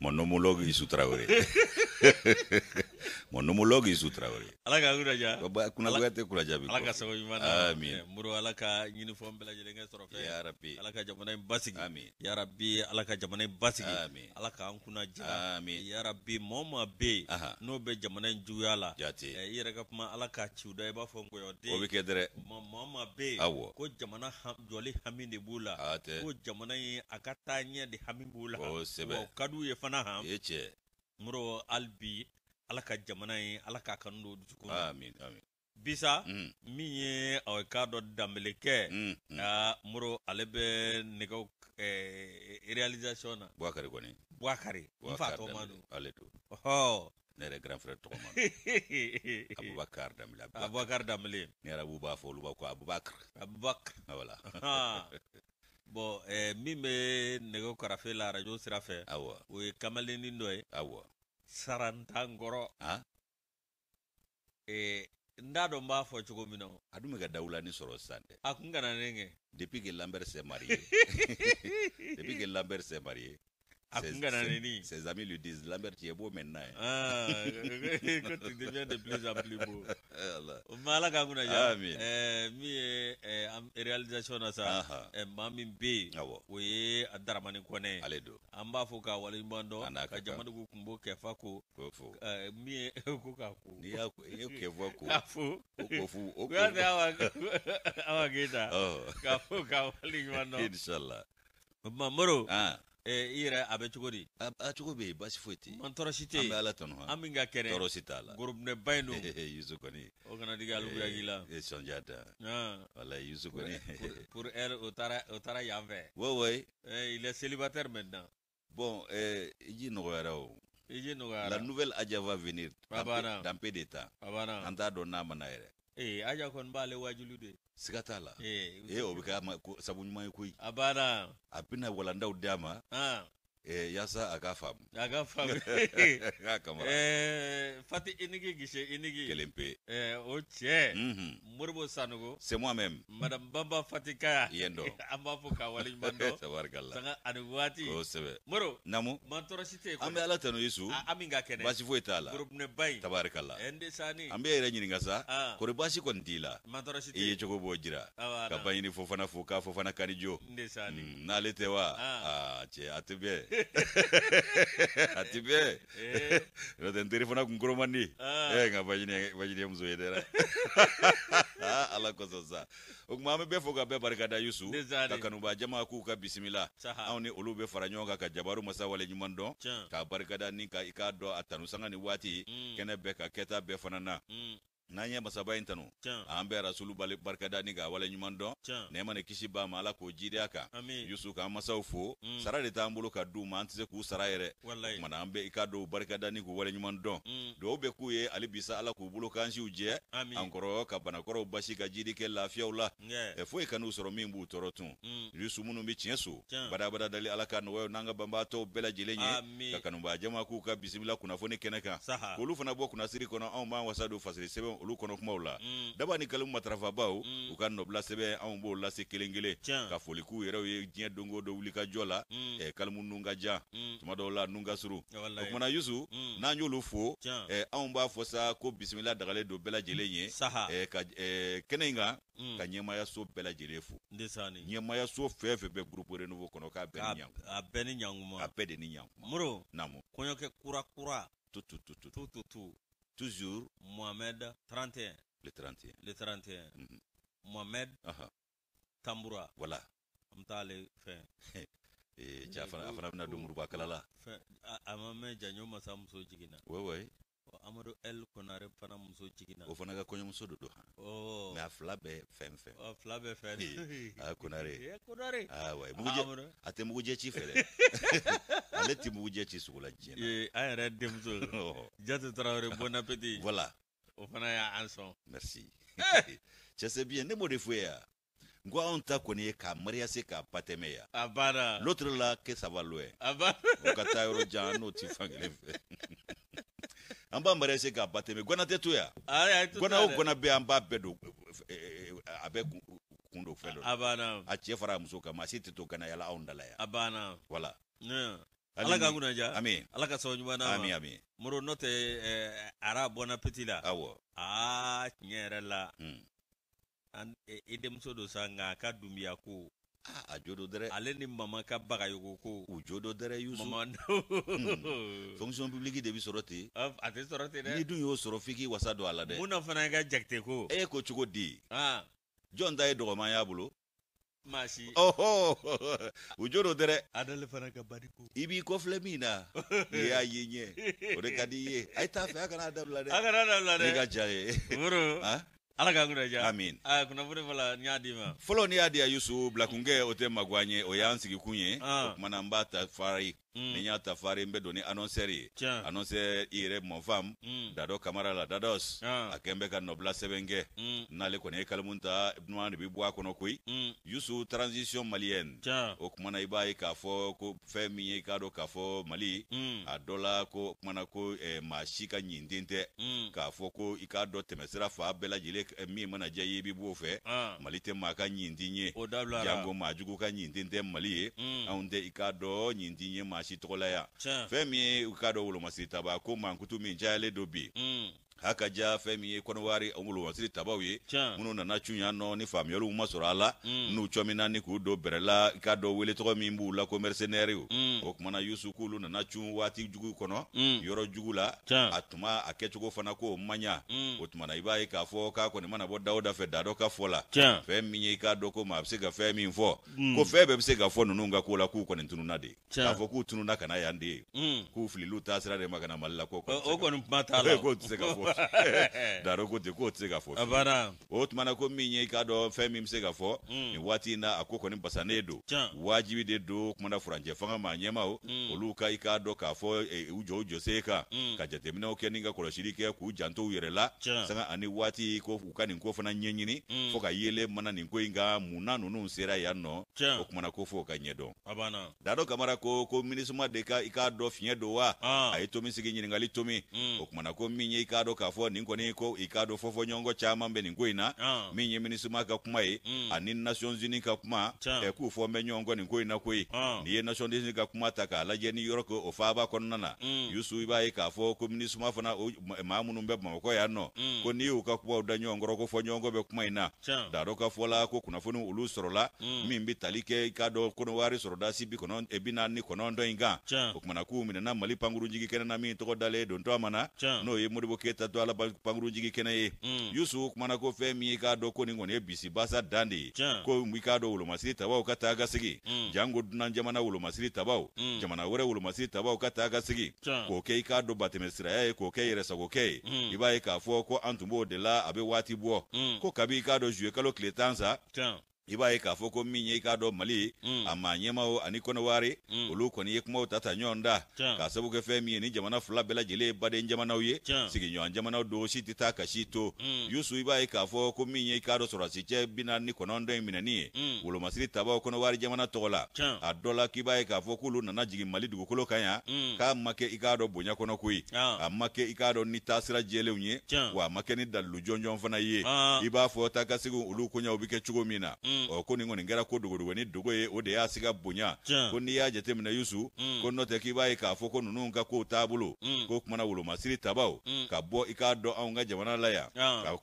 Monómulo y su traure. su isu alaka gura ja baba kuna kuya tɛ kunaja bi ala ka sago na amin eh, muru alaka nyini fo mbela lajɛlen nge sɔrɔ fɛn ya rabbi alaka ka jamana in basigi amin ya rabbi alaka ka jamana in basigi amin ala k'an kunnaja amin ya rabbi moma be n'o be jamana in juguya la jate eh, i ka kuma alaka ka ciw da i e b'a fɔ nkɔyɔden o bɛ dere moma be awo ko jamana ham joli de bula la ko jamana in a ka taa ɲɛ de o ka d'u ye fana ham eche muro albi ala ka jamana ye ala k'a kanu don dusukun bisa mm. min ye aw k'a dɔ danbele kɛ mm, mm. a muro ale bɛ nɛgɛw eh, réalisation na bwakari kɔni bwakari n fa tɔgɔma don ale don ɔhɔ ne yɛrɛ grand frère tɔgɔma abubakar danbele abubakar danbele ni arabu b'a fɔ olu b'a ko abubakar abubakar ah, voilà bɔn eh, min be nɛgɛ karafe la arajo sira fɛ o ye kamalenin dɔ ye awɔ eh, n t'a dɔn n b'a fɔ cogo min nɔ a dun bɛ ka sɔrɔ sisan dɛ a kun kana ne kɛ depuis que lambert depuis que lambert akunga na nini ses amis lui disent Lambert tu es beau maintenant ah, quand tu deviens de plus en plus beau Allah mala kangu na ja amin eh mi eh, eh réalisation na sa eh mami be oui adara mani kone aledo amba an b'a mbando ka jamadu ku ka fako kunbo eh mi eh, ku k'a ko n'i y'a ku eh, e kɛfa ko ku kafu kofu ko fu awa awa geta k'a fo oh. ka waleɲuman mbando inshallah mamaro ah ira yɛrɛ a bɛ cogo di a cogo bɛ yen basi foyi tɛ an tɔɔrɔsi tɛ yen an bɛ ala tanu an la gorobinɛba in don yusu kɔni o kana digi alukuya k'i wala yusu kɔni pour heure o taara o taara yan maintenant bon eh, ji nɔgɔyara o iji nɔgɔyara la nouvelle aja va venir a banna dans peu de temps n'a manaire eh, na aja kon b'ale wajulu sikatala eh la e o bɛ kɛ sabu ɲuman ye koyi Eh, yasa agafam. Agafam. faamu kama eh, fati inigi gise inigi kelen pe eh, o cɛ mm -hmm. moribo c'est moi même madame bamba fati kaya Yendo. dɔ an b'a fɔ ka sanga ani Kosebe. Muro. namu Mantora tɔɔrɔsi tɛ an bɛ ala tanu yesu an min ka kɛnɛ baasi foyi t'a la gorobinɛ ba in sani an bɛ yɛrɛ ɲininka sa kori basi kɔni t'i la man tɔɔrɔsi tɛ i ye cogo b'o jira ka baɲini fo fana fo kani jo mm, n'ale tɛ wa cɛ a tɛ bɛn ati be eh. rote ntirifuna kunkurumani ah. e eh, nga vajini mzoyedera ala okumame be foka be barikada yusu ka kanuba jama ku ka bisimila anw olu be fara ɲɔgɔn ka jabaru masa wale ɲuman dɔn ka barikada ni ka i mm. k'a dɔn a tanu sanga ni waati kɛnɛ bɛɛ ka kɛta bɛɛ fana na mm n'an ye masaba in tanu an bɛ rasulu barikada ni ka waleɲuman dɔn nɛɛma ni kisi b'a ma ala k'o jidiya kan yusu k'an masaw fo mm. sara de t'an bolo ka d'u ma an tɛ se k'u sara yɛrɛ kumana an bɛ i ka dɔw barikada k'u waleɲuman dɔn mm. dɔw bɛ k'u ye hali bisa ala k'u bolo kansiw jɛ an kɔrɔ ka banakɔrɔw basi ka jidi kɛ lafiyaw la yeah. E foyi kan'u sɔrɔ min b'u tɔɔrɔ tun mm. yusu minnu be tiɲɛ so badabada dali ala ka nɔgɔyaw n'an ka banbaatɔw bɛɛ lajɛlen ye ka kanubaa jama k'u ka bisimila kunnafoni kɛnɛ kan k'olu fana bɔ kunnasiri kɔnɔ anw b'an wasa don fasiri sɛbɛnw olu kɔnɔ kumaw la mm. daba ni kalimu matarafabaw mm. u ka nɔbila sɛbɛn anw b'o lase kelen kelen ka foli k'u yɛrɛw ye diɲɛ dongo o wuli ka jɔ la kalimu nun ka jan tuma dɔw la nun ka surun o kumana yusu mm. n'an y'olu fo anw b'a fɔ sa ko bisimila dagalen don bɛɛ lajɛlen ye eh, ka eh, kɛnɛ ka kan ka ɲɛmayaso bɛɛ lajɛlen fo ɲɛmayaso fɛn fɛn bɛ groupe renouveau kɔnɔ k'a bɛɛ ni ɲankuma a bɛɛ ni ɲankuma a bɛɛ de ni ɲankuma moro naamu kɔɲɔkɛ kura kura tu tu Toujours. Mohamed 31. Le 31. Le 31. Mm -hmm. Mohamed uh -huh. Tamboura. Voilà. An fin. Et ale fɛn. cɛ a fana bɛna don muruba kala la. fɛn a ma mɛn Janjo masa Oui, oui amadu el konare fana muso jiginna o fana ka kɔɲɔmuso do don oh. mais a fila bɛɛ fɛn fɛn oh, fila bɛɛ fɛn a konare konare awa mugujɛ a tɛ mugujɛ ci fɛ dɛ ale tɛ mugujɛ ci sugu la diɲɛ na an yɛrɛ denmuso jate tarawele bon appétit voilà o fana y'an sɔn merci cɛ c'est bien ne m'o de f'u ye yan n ko anw ta kɔni ye k'a mariyase k'a patɛmɛ yan a banna l'autre la que ça va loin a banna o ka taa yɔrɔ jan n'o tɛ fankelen fɛ an b'an mara ese k'a ba tɛmɛ gwana tɛ to yan gwana o gwana bɛɛ an b'a bɛɛ don a bɛɛ kun don fɛn dɔ a cɛ fara a muso kan maa si tɛ to gana yala anw dala yan a ah, banna wala ala ka kunnaja ami ala ka sababu ɲuman d'an ma ami ami moro n'o tɛ eh, ara bɔnna peti la awɔ aa ah, tiɲɛ yɛrɛ la i hmm. eh, denmuso don sa nka a ka dunbiya ko Ah, a jodo dɛrɛ ale ni mama ka bagayogo ko u jodo dɛrɛ yusu mama no hmm. fonction publique de bi sɔrɔ ten ah, a tɛ sɔrɔ ten dɛ n'i dun y'o sɔrɔ f'i k'i wasa don a la dɛ mun na fana ye ka jakite ko e ko cogo di ah. jɔn ta ye dɔgɔman y'a bolo maasi ɔhɔ u jodo dɛrɛ adale fana ka badi ko i b'i kɔfilɛ min na n'i y'a ye ɲɛ o de ka di i ye a ye t'a fɛ a kana dabila dɛ a kana dabila dɛ ne ka ja ye woro ala ka kuda ja amin ah kuna fure n y'a d'i ma fɔlɔ ni y'a di yusu bilakunkɛ o tɛ magwan ye o y'an sigikun ye o ah. kumana n b'a ta fara Mm. ni n y'a ta fari n bɛ don ni annonceur ye annonceur i yɛrɛ mɔfam mm. dado kamara la dados ah. a kɛ n bɛ ka nɔbila sɛbɛn kɛ mm. n'ale kɔni ye kalimu ta duman de bi bɔ a kɔnɔ koyi mm. yusu transition malienne o kumana i b'a ye k'a fɔ ko fɛn min ye k'a dɔn k'a fɔ mali mm. a dɔ la ko kumana ko eh, maa si hmm. ka ɲinden tɛ mm. k'a fɔ ko i k'a dɔn tɛmɛsira fa bɛɛ lajɛlen eh, min mana diya i ye i bi b'o fɛ ah. mali tɛ maa ka ɲindin ye jango maa jugu ka ɲinden tɛ mali ye mm. anw tɛ i k'a dɔn ɲindin ye maa maa si tɔgɔla yan fɛn min ye u k'a dɔn wolomasiri taba ko mankutu min jayalen don bi hmm. ja fɛn min ye kɔnɔwari masiri tabaw ye minnu nana cuɲa nɔ ni faamuyaliw ma sɔrɔ a la mm. n'u cɔmina ni k'u don bɛrɛ la i ka dɔ wele tɔgɔ min b'u la ko mɛrisenɛri mm. o o kumana yusu k'olu nana cun waati jugu kɔnɔ mm. yɔrɔ jugu la a tuma a kɛcogo fana ko ma o tumana i b'a ye k'a fɔ k'a kɔni mana bɔ dawuda fɛ dadɔ ka fɔ la fɛn min ye i k'a dɔn ko ma a be se ka fɛn min fɔ ko fɛn bɛɛ be se ka fɔ nunu ka koo la k'u kɔni tununa de k'a fɔ k'u tununa kana yan de ye k'u fililiw t'a sira de ma kana mali la ko kɔni tɛ se ka fɔ daro ko ten k'o tɛ se ka fɔ fiyewu o tuma na ko min ye i k'a dɔn fɛn min bɛ se ka fɔ nin waati in na a ko kɔni basannen don wajibi de don kumana furancɛ fanga ma ɲɛmaw hmm. olu ka i k'a dɔn k'a fɔ e, u jɔ u jɔsen e kan hmm. ka jateminɛw kɛ ni ka kɔlɔsili kɛ k'u janto u yɛrɛ la sanga ani waati ko u ka nin ko fana ɲɛɲini hmm. fo ka yele mana nin ko in kan munna ninnu sera yan nɔ o kumana ko fo ka ɲɛdɔn dado kamara ko ko minisima de ka i k'a dɔn fiɲɛ don wa ah. a ye tomi sigi ɲininkali tomi o kumana ko min ye i k'a dɔn kafo nin kɔni ko i k'a dɔn fɔfɔɲɔgɔnkɔ caman bɛ nin ko in na uh. Ah. min ye minisima kuma ye mm. ani nation zini ka kuma ɛ k'u fɔ n bɛ ɲɔgɔn kɔ ko in na uh. n'i nation zini unis ka kuma ta e e. ah. k'a lajɛ ni yɔrɔ ko o faaba kɔnɔna na mm. yusu i b'a ye k'a fɔ ko minisima fana o maa minnu bɛ bamakɔ yan nɔ mm. ko n'i y'u ka kumaw da ɲɔgɔn kɔrɔ ko fɔɲɔgɔnkɔ bɛ kuma ina e na dadɔ ka fɔ la ko kunnafoni olu sɔrɔla min mm. talike ikado kɛ i k'a dɔn konowari sɔrɔdasi bi kɔnɔ bi naani ni kɔnɔntɔn in kan o tumana k'u minɛna mali pankurunjigi kɛnɛ na min tɔgɔ dalen dontɔ a ma na n'o ye modibo keyita to ala pankurunjigi kɛnɛ ye mm. kumana ko fɛn min i k'a dɔ ko nin kɔni ye bisibasa dan de ye ko i k'a dɔ wolomasiri tabaw ka taa ka segi mm. janko dunan jamana wolomasiri tabaw mm. jamana wɛrɛ wolomasiri tabaw ka taa ka k'o kɛ i k'a dɔn batɛmɛsiraya ye k'o kɛ yɛrɛsagokɛ ye mm. i b'a ye k'a fɔ ko an tun b'o de la a be waati bɔ mm. ko kabi i k'a dɔ jue kalo tile tan sa i b'a ye k'a fɔ ko min ye i k'a dɔn mali a ma ɲɛmaw ani kɔnɔwari olu kɔni ye kumaw ta ta ɲɔgɔn da k'a sabu kɛ fɛn min ye ni jamana fila bɛɛ lajɛlen ye baden jamanaw ye sigiɲɔgɔn jamanaw don si tɛ taa ka si to yusu i b'a ye k'a fɔ ko min ye i k'a dɔn sɔrɔsicɛ bi naani ni kɔnɔntɔn in minɛni ye wolomasiri tabaw kɔnɔwari jamana tɔgɔ la a dɔ la k'i b'a ye k'a fɔ k'olu nana jigin mali dugukolo kan yan k'a ma kɛ i k'a dɔn bonya kɔnɔ ko ye a ma kɛ i k'a dɔn ni taasira jɛlenw ye wa a ma kɛ ni dalilu jɔnjɔn fana ye ah. i b'a fɔ ta ka segin olu koɲɛw bɛ kɛ cogo min na mm ɔ mm. ko nin kɔni kɛra ko dogodogo ni dogo ye o de y'a siga bunya ko n'i y'a jete mna yusu mm. ko no te k'i bai k'a fo ko nunu ka ko tabulo ko kumana wolomasiri tabaw ka bɔ i k'a dɔn anw ka jamana la ya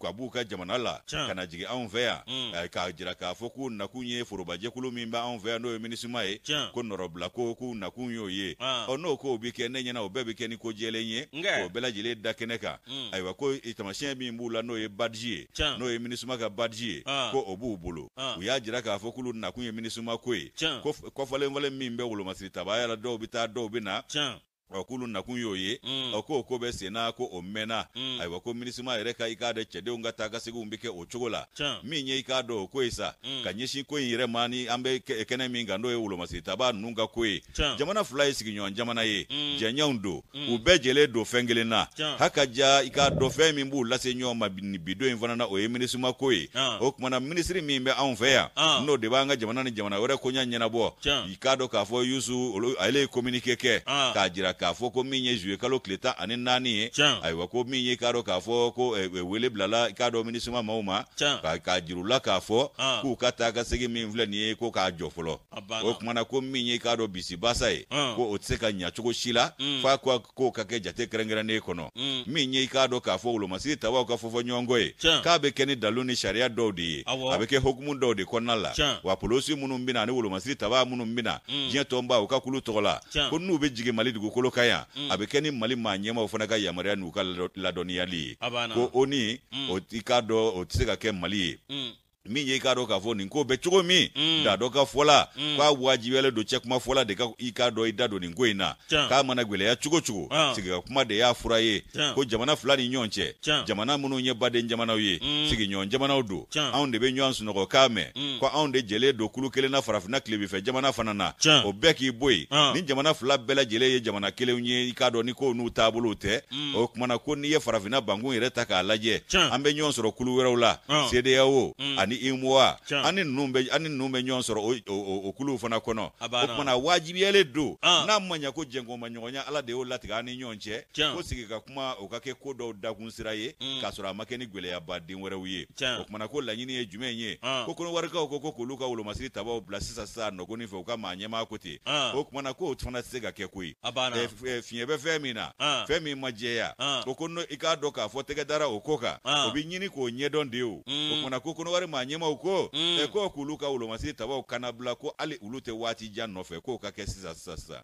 ka b'u ka jamana la ka na jigin anw fɛ mm. eh, k'a jira k'a fo k'u na kunye nakun ye forobajɛkulu min b'anw fɛ vea n'o ye minisima ye ko robla ko k'u na kunyo ye ɔ n'o kow bi ke nenye na o bɛɛ bi kɛ ni ko jɛlen ye k'o bela jile da kɛnɛ kan ayiwa ko itamashia bi mbula n'o ye badji n'o ye minisima ka badji ko obu bulu y'a jira k'a fɔ k'olu nakun ye minisima ko ye kɔfɔlen fɔlen min bɛ wolomasiri tabaya la dɔw bɛ taa dɔw bɛ na ɔ k'olu nakun y'o ye ɔ mm. k'o ko bɛ sen na ko o mɛnna mm. ayiwa ko minisima yɛrɛ ka i k'a dɔn cɛdenw ka taa ka seginw bɛ kɛ o cogo la min ye i k'a dɔn o ko ye sa ka ɲɛsin ko in yɛrɛ ma ni an bɛ kɛnɛ min kan n'o ye wolomasirintaba ninnu ka ko ye jamana fila ye sigiɲɔgɔn jamana ye jɛɲɛw don u bɛɛ jɛlen don fɛn kelen na hakaja i k'a dɔn fɛn min b'u lase ɲɔgɔn ma nin bidon in fana na o ye minisima ko ye o tumana minisiri min bɛ anw fɛ yan n'o de b'an ka jamana ni jamana wɛrɛ koɲa ɲɛnabɔ i k'a dɔn k'a fɔ yusu ale ye communiqué kɛ ah. k'a jira k'a fɔ ko min ye zuye kalo tile tan ani naani ye ayiwa ko min ye k'a dɔn k'a fɔ ko wele bilala k'a dɔn minisima maw ma k'a jirula k'a fɔ ah. k'u ka taa ka segi min filɛ nin ye ko k'a jɔ fɔlɔ o kumana ko min ye k'a dɔn bisibasa ye ah. ko o tɛ se ka ɲa cogo si la mm. f'a ko k'o ka kɛ jate kɛrɛnkɛrɛnnen kɔnɔ mm. min ye k'a dɔn k'a fɔ wolomasiri tabaw ka fɔfɔɲɔgɔnkɔ ye k'a bɛ kɛ ni dalu ni sariya dɔw de ye a bɛ kɛ hokumu dɔw de kɔnɔna la wa polosi minnu bɛna ani wolomasiri taba minnu bɛna mm. diɲɛ tɔnba ka kulu tɔgɔ ko n'u bɛ jigin mali dugukolo ka bolokaya mm. a bɛ kɛ ni mali maa ɲɛmaw fana ka yamariya n'u ka ladɔniyali ye ko mm. o ni o i k'a dɔ o tɛ se ka kɛ mali ye mm min ye i k'a mm. dɔn k'a fɔ nin ko bɛ cogo min mm. da dɔ ka fɔla mm. k'a wajibiyalen don cɛ kuma fɔla de ka i k'a dɔn i da don nin ko in na k'a mana gwɛlɛya cogo cogo ah. sigika kuma de y'a fura ye ko jamana fila ni ɲɔgɔn cɛ jamana minnu ye baden jamanaw ye mm. sigiɲɔgɔn jamanaw don anw de bɛ ɲɔgɔn sunɔgɔ k'a mɛn mm. ko anw de jɛlen don kulu kelen na farafinna tilebefɛ jamana fana na o bɛɛ k'i bo yen ah. ni jamana fila bɛɛ lajɛlen ye jamana kelenw ye i k'a dɔn ni ko n'u taabolow tɛ mm. o kumana ko n'i ye farafinna bankun yɛrɛ ta k'a lajɛ an bɛ ɲɔgɔn sɔrɔ kulu wɛrɛw la sedeyao ani ni imwa ani numbe ani numbe bɛ ɲɔgɔn sɔrɔ fana kono okuna wajibi ele do ah. n'a manya mm. ah. ah. ko jengo manyonya ala de ola latigɛ ani ni ko sigi kuma mm. okake ko do da sira ye k'a sura a ma kɛ ni gwɛlɛyabaden wɛrɛw ye o ko la ye ejume nye ko kɔnɔwarikaw ko ko k'olu ka wolomasiri tabaw bila sa sisan nɔgɔnni fɛ u ka maa ɲɛmaa ko ten k'o tfana sega ke ka fiye be ye fiɲɛ bɛ fɛn min na fɛn min ma ko i k'a dɔn k'a fɔ tɛgɛ dara o ko kan o bɛ k'o ɲɛdɔn de ye o o ko kɔnɔwari maa ɲɛmaw hmm. ko mm. e ko k'olu ka wolomasiri tabaw kana bila ko hali olu tɛ waati jan nɔfɛ k'o ka kɛ sisan sisan sisan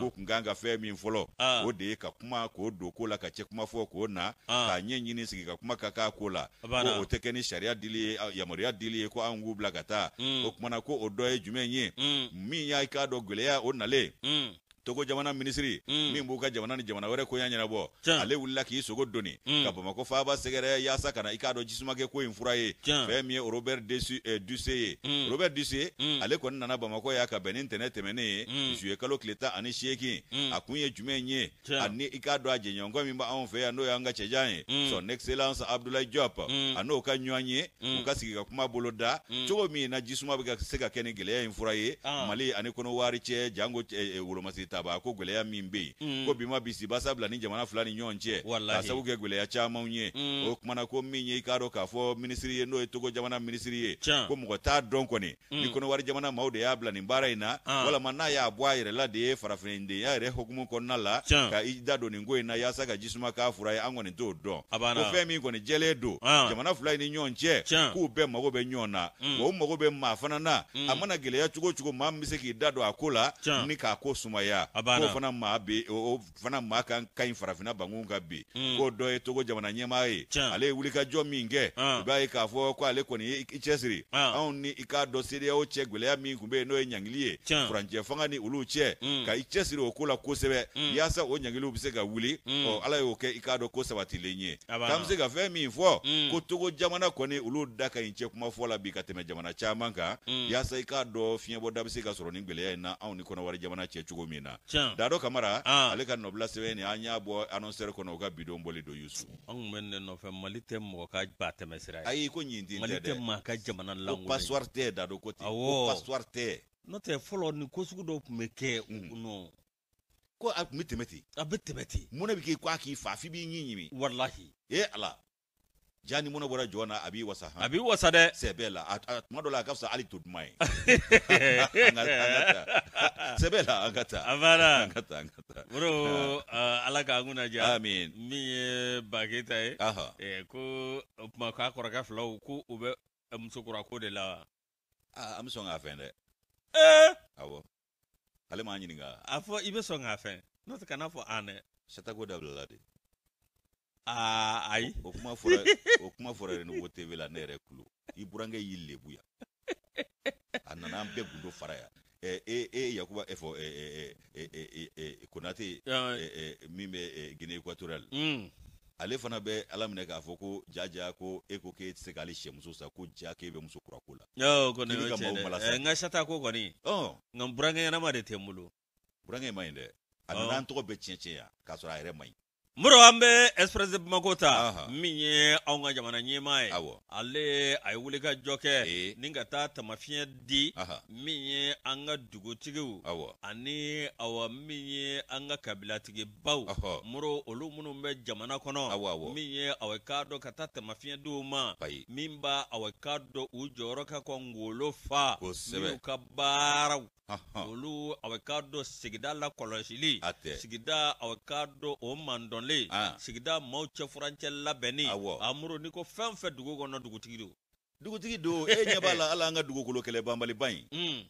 ko kun kan ka fɛn min fɔlɔ o ah. de ye ka kuma k'o don ko la ka cɛ kuma fɔ k'o na ah. k'a ɲɛ ɲini sigi ka kuma ka k'a ko la ko o tɛ kɛ ni sariya dili ye yamaruya dili ye ko anw k'u bila ka taa mm. o kumana ko o dɔ ye jumɛn ye mm. min y'a k'a dɔ gwɛlɛya o nalen hmm togo jamana minisiri mm. min b'u ka jamana ni jamana wɛrɛ koya ɲɛnabɔ ale wulila k'i sogo doni mm. ka bamako faaba sɛgɛrɛ yaasa kana i k'a dɔn jisumakɛ ko in fura ye fɛn min ye robert eh, duse ye mm. robert duse ale kɔni nana bamako ya ka bɛn ni ntɛnɛ tɛmɛnen ye zuye kalo tile tan ani seegin a kun ye jumɛn ye ani i k'a dɔn a jɛɲɔgɔnkɔ min b'anw fɛ yan n'o y'an ka cɛjan ye son excellence abdulayi jop mm. an'o ka ɲɔgɔn ye u ka sigi ka kuma bolo da cogo min na jisuma bɛ se ka kɛ ni gɛlɛya in fura ye ah. mali ani kɔnɔwari cɛ jango wolomasi eh, eh, taba ko gwɛlɛya min be yen mm. ko bi ma bisi basa ni jamana fila ni ɲɔgɔn cɛ ka sabu kɛ gwɛlɛya camanw ye o kumana ko min ye i k'a dɔn k'a fɔ minisiri ye n'o ye togo jamana minisiri ye ko mɔgɔ t'a dɔn mm. kɔni ni kɔnɔwari jamana maw de y'a bila nin baara in na walama n'a y'a bɔ a yɛrɛ la de ye farafinidenya yɛrɛ hokumu kɔnɔna la ka i da don nin ko in na yaasa ka jisuma k'a fura ye an kɔni t'o dɔn ko fɛn min kɔni jɛlen don ah. jamana fila ni ɲɔgɔn cɛ k'u bɛɛ mago bɛ ɲɔgɔn na mm. wa mago bɛ maa fana na a mana gwɛlɛya cogo cogo maa min be se k'i da don a ko la ni k'a ko sumaya ta fana maa be o fana maa kan ka ɲi farafinna bankun kan bi hmm. k'o dɔ ye togo jamana ɲɛmaa ye ale ye wulikajɔ min kɛ ah. i b'a ye k'a fɔ ko ale kɔni ye i cɛsiri ah. anw ni i k'a dɔn seereyaw cɛ gɛlɛya min tun bɛ yen n'o ye ɲangili ye furancɛ fanga ni olu cɛ hmm. ka i cɛsiri o ko la kosɛbɛ hmm. yaasa o ɲangiliw bɛ se ka wuli ɔ ala y'o kɛ i k'a dɔn ko sabatilen ye k'an bɛ se ka fɛn min fɔ ko togo jamana kɔni olu da ka ɲi cɛ kuma fɔ la bi ka tɛmɛ jamana caman kan yaasa i k'a dɔn fiɲɛbɔda bɛ se ka sɔrɔ ni gɛlɛya in na anw ni kɔnɔwari jamana cɛ cogo min na la dado kamara ah. ale ka nɔbila sɛbɛn ni an y'a bɔ annonceur kɔnɔ o ka bidon bɔli don yusu an kun bɛ ne nɔfɛ mali tɛ mɔgɔ ka ba tɛmɛ sira ye ayi ko ɲin tɛ mali tɛ maa ka jamana lankolon ko passoire tɛ dado ko ten ko passoire tɛ n'o tɛ fɔlɔ nin ko sugu dɔw tun bɛ kɛ hmm. nɔ ko a tun bɛ tɛmɛ ten a bɛ tɛmɛ ten mun de bɛ k'i ko a k'i fa f'i b'i ɲi ɲimi walahi ee ala jani muna bora jona abi wasa han a wasa de sebela bɛɛ la tuma dɔ e, eh? e, la a ka fisa hali to duman ye an ka taa an an ka taa an ka taa ala k'an kunnaja amin min ye baketa ye ɛɛ ko o tuma k'a kɔrɔkɛ filaw ko u bɛ musokura ko de e? la wa aa an bɛ sɔn k'a fɛn dɛ ee awɔ ale m'an ɲininka a fɔ i bɛ sɔn k'a aa ayi o kuma fɔra o kuma fɔra yɛrɛ ni wo la ne yɛrɛ kulo i burankɛ y'i lebu yan ah, a nana an bɛɛ gundo fara yan e e yakuba e fɔ konate min bɛ guinee equatorial hmm. ale fana bɛ ala minɛ k'a fɔ ko jaja ko e ko k'e tɛ se k'ale sɛmuso sa ko ja k'e bɛ muso kura la. Eh, n ka sata ko kɔni. nka burankɛ ɲɛnama de tɛ n bolo. burankɛ in ɲi dɛ a nana an tɔgɔ bɛɛ tiɲɛ tiɲɛ yan k'a sɔrɔ a yɛrɛ man ɲi muro an bɛ ɛsiprɛsi bamako ta min ye anw ka jamana ɲɛmaa ye ale a ye wuli ka jɔ kɛ e. ni ka taa tamafiɲɛ di min ye an ka dugutigiw ani awa min ye an ka kabilatigibaw muro olu minnu bɛ jamana kɔnɔ min ye awa k'a dɔ ka taa tamafiɲɛ di u ma min b' awa k'a dɔ u jɔyɔrɔ ka kɔ ngolo fa n'u ka baaraw olu a bɛ k'a dɔn sigida la kɔlɔsili sigida a bɛ k'a dɔn o mandɔnlen ah. sigida maw maaw cɛfurancɛ labɛnnen amadu n'i ko fɛn o fɛn dugu kɔnɔ dugutigi do dugutigi do e ɲɛ b'a la ala an ka dugukolo kɛlɛ banbaliba in hmm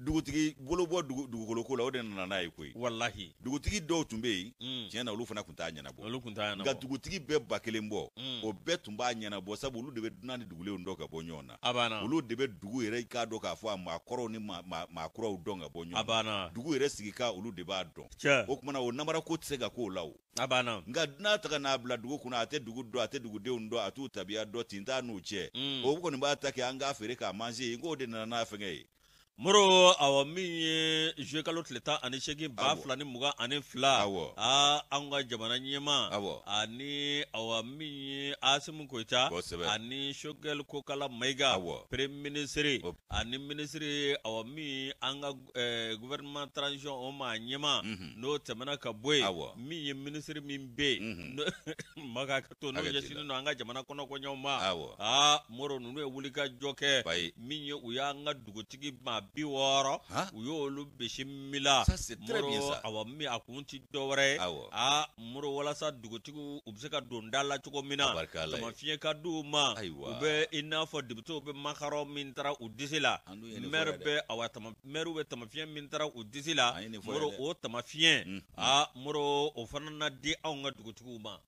dugutigi bolobɔ dugukolo ko la o de nana n'a ye koyi walahi dugutigi dɔw tun bɛ yen mm. tiɲɛ na olu fana tun t'a ɲɛnabɔ olu tun t'a ɲɛnabɔ nka dugutigi bɛɛ ba kelen bɔ mm. o bɛɛ tun b'a ɲɛnabɔ sabu olu de bɛ dunan ni dugulenw dɔn ka bɔ ɲɔgɔn na olu de bɛ dugu yɛrɛ k'a dɔn k'a fɔ a maakɔrɔw ni maakuraw dɔn ka bɔ ɲɔgɔn na dugu yɛrɛ sigika olu de b'a dɔn cɛ o kumana o namara ko tɛ se ka k'o la nka n'a taga n'a bila dugu kunna a tɛ dugu dɔn a tɛ dugudenw dɔn a t'u tabiya dɔn tin t'a n'u cɛ mm. o kɔni b'a ta kɛ an k'a feere k'a manse ye n k'o de nana n'a fɛngɛ ye moro awa min ye zuye kalo tile tan ani seegin ba fila ni mugan ani fila a anw ka jamana ɲɛma ani awa min ye asimu koyita ani sogɛl kokala maiga pere minisiri ani minisiri awa min an ka guvɛrɛnɛma transisiɔn o ma ɲɛma n'o tɛmɛna ka bɔ yen min ye minisiri min be yen mhm. ma ka to n'o ɲɛsinnen don an ka jamana kɔnɔkɔɲɔw ma a moro ninnu ye wulikajɔ kɛ min ye u y'an ka dugutigi ma bi wɔɔrɔ u y'olu bisi mila muru min a kun ti dɔwɛrɛ ye a muru walasa dugutigiw u bɛ se ka don da la cogo min na tamafiɲɛ ka di u ma u bɛ i n'a fɔ dibitew bɛ makarɔ min taara u disi la mɛri bɛ awɔ tama mɛriw bɛ tamafiɲɛ min taara u disi la muru o tamafiɲɛ a muru o fana na di anw ka dugutigiw ma.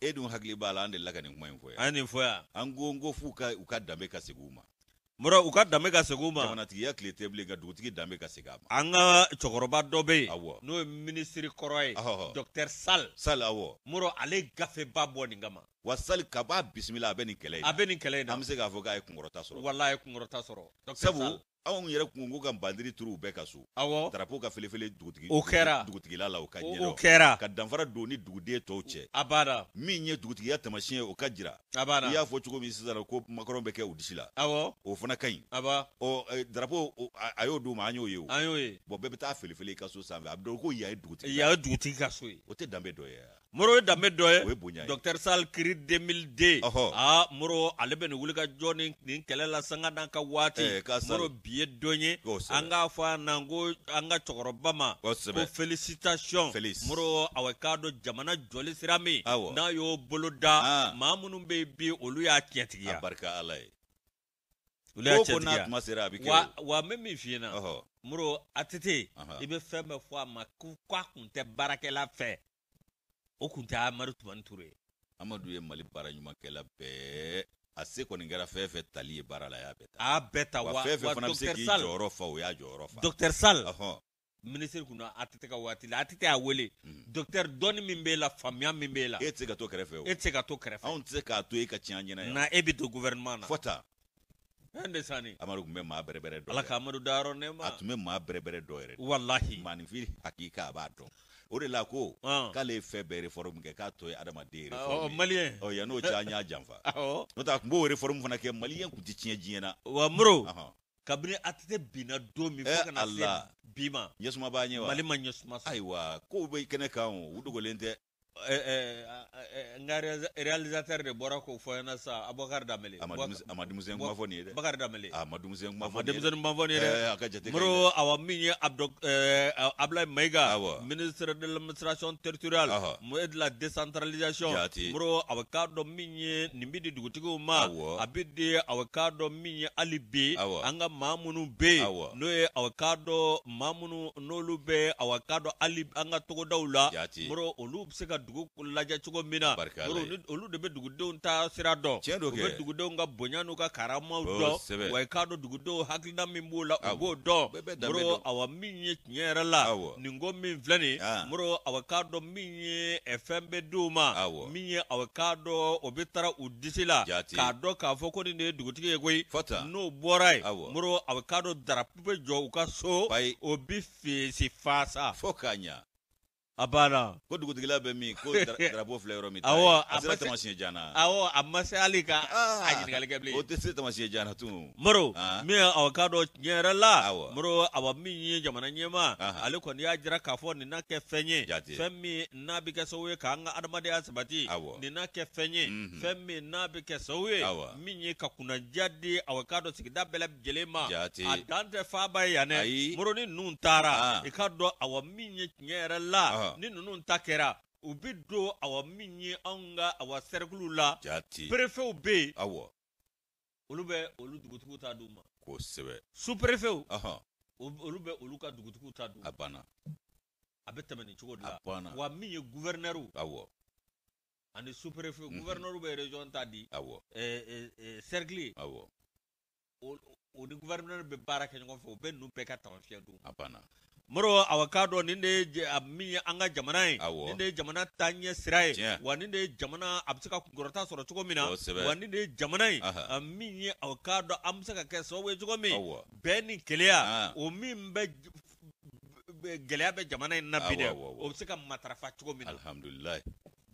e dun hakili b'a la an delila ka nin kuma in fɔ yan. an nin fɔ yan. an ko n ko f'u ka u ka danbe ka segin u ma. mura u ka danbe ka segin u ma jamanatigiya tile tɛ bilen nka dugutigi danbe ka segin a ma an ka cɛkɔrɔba dɔ bɛ yen awɔ n'o ye minisiri kɔrɔ ye dɔkitɛri sal sal awɔ mura ale gafeba bɔ nin kama wa sali ka b'a bisimila a bɛ nin kɛlɛ in na a bɛ nin kɛlɛ in na an bɛ se k'a fɔ k'a ye kunkɔrɔta sɔrɔ wala a ye kunkɔrɔta sɔrɔ sabu anw yɛrɛ kun ko ka bandiri turu u bɛɛ ka so awɔ darapo ka felefele dugutigi o kɛra dugutigila la o ka ɲɛdɔn o kɛra ka danfara don ni duguden tɔw cɛ abada min ye dugutigiya tamasiyɛn o ka jira abada i y'a fɔ cogo min sisan ko makɔrɔn bɛ kɛ u disi la awɔ o fana ka ɲi aba ɔ darapo a y'o d'u ma an y'o ye o an y'o ye bɔn bɛɛ bɛ taa felefele i ka so sanfɛ a bɛ dɔn ko yan ye dugutigi yan ye dugutigi ka so ye o tɛ danbe dɔ ye wa moro ye danbe dɔ ye dɔktɛr sal kiri 2002 a moro ale bɛ nin wulika jɔ ni nin kɛlɛ la sanga n'an ka waati moro bi ye don ye an k'a fɔ a nan ko an ka cɔgɔrɔba ma ko felicitation moro awɛ k'a dɔ jamana jɔli sira min n'a y'o bolo da ma minnu bɛ bi olu y'a tiɲɛtigiyawa olu min f'i ɲɛna moro atete i be fɛn bɛ fɔ a ma ko a kun tɛ baarakɛla fɛ o kun t'a mari tumani ture amadu ye mali baara ɲumankɛla bɛɛ a se kɔni kɛra fɛn fɛn tali ye baara la y'a bɛɛ ta a bɛɛ ta wa fɛn fɛn fana bɛ se k'i jɔyɔrɔ fa o y'a jɔyɔrɔ fa docteur sall ɔhɔn ministre kun na a tɛ tɛ ka waati la a tɛ tɛ a wele hmm. docteur dɔɔni min b'e la faamuya min b'e la e tɛ se ka to kɛrɛfɛ o e tɛ se ka to kɛrɛfɛ anw tɛ se k'a to e ka tiɲɛ an ɲɛna yan na e bɛ don gouvernement na fɔ tan ndesani amadu tun bɛ maa bɛrɛbɛrɛ dɔ ala ka amadu dayɔrɔ nɛma a tun bɛ maa bɛrɛbɛrɛ dɔ yɛrɛ walahi maanifin hakika a b'a dɔn o de la ko ah. k'ale ye fɛn bɛɛ reforme kɛ k'a tɔ ye adamaden reforme ye maliyɛn ɔ yann'o cɛ an y'a janfa awɔ n'o tɛ a tun b'o reforme fana kɛ maliyɛn tun tɛ tiɲɛ diɲɛ na wa moro kabini atɛtɛ binna don min eh, fo kana se bi ma ɲɛsuma b'a ɲɛ wa mali ma ɲɛsuma sɔrɔ ayiwa kow bɛ kɛnɛ kan o u dogolen tɛ Eh, eh, eh, n réalisateur de bɔra foyana fɔ ɲɛna sa abubakar danbele a ma denmisɛn kuma fɔ nin ye dɛ bakari danbele a ma denmisɛn kuma fɔ nin ma denmisɛn kuma fɔ awa min ye abdulayi mayiga ministre de l'administration territoriale et de la décentralisation mro a bɛ k'a dɔn min ye nin bɛ di dugutigiw ma a bɛ di a bɛ k'a dɔn min ye hali bi an ka maa minnu bɛ yen n'o ye a bɛ k'a dugu lajɛ cogo min na olu de bɛ dugudenw ta sira dɔn u bɛ dugudenw ka bonya n'u ka karamaw dɔn wa i k'a dɔn dugudenw hakilina min b'o la u b'o dɔn moro awa min ye tiɲɛ yɛrɛ la nin ko min filɛ nin ah. moro awa k'a dɔn min ye fɛn bɛ di u ma min ye awa k'a dɔn o bɛ taara u disi la k'a dɔn k'a fɔ ko nin de ye dugutigi ye koyi n'o bɔra yen moro awa k'a dɔn darapu bɛ jɔ u ka so o bɛ fesi fasa fo k'a ɲa a banna ko dugutigila bɛ min ko darapo filɛ yɔrɔ min awɔ a sera tamasiyɛn jana awɔ a ma se hali ka a ah. ɲininkali kɛ bilen o tɛ se jana tun moro min awɔ k'a dɔn tiɲɛ yɛrɛ la moro awɔ min ye jamana ɲɛma ale kɔni y'a jira k'a fɔ nin na kɛ fɛn ye fɛn min n'a bɛ kɛ sababu ye k'an ka adamadenya sabati nin na kɛ fɛn ye fɛn min n'a bɛ kɛ sababu ye min mhm. ye ka kunnadiya di awɔ k'a dɔn sigida bɛɛ lajɛlen ma a dan tɛ faaba ye yan dɛ moro ni ninnu taara ah. i k'a dɔn awɔ min ye tiɲɛ yɛrɛ la ni ninnu ta kɛra u bi don awɔ min ye anw ka awɔ sɛrikuluw la perefew bɛ yen awɔ olu bɛ olu dugutigiw ta d'u ma kosɛbɛ superefew olu bɛ olu ka dugutigiw ta d'u ma a banna a bɛ tɛmɛ nin cogo de la a banna wa min ye gouverneur awɔ ani superefew gouverneur bɛ region ta di awɔ ɛɛ ɛɛ cercle ye awɔ o ni gouverneur bɛ baara kɛ ɲɔgɔn fɛ u bɛ ninnu bɛɛ ka tamafiyɛ d'u ma a banna. moro awakado nin de ye ah, min ye an ka jamana ye nin de ye jamana ta ɲɛ sira ye wa nin de ye jamana a bɛ se ka kunkɔrɔta sɔrɔ cogo min na wa nin de ye jamana ye ah, min ye aw k'a dɔ an bɛ se ka kɛ sababu ye cogo min bɛɛ ni keleya ah. o min bɛ gɛlɛya bɛ jamana in na bi dɛ o bɛ se ka matarafa cogo min na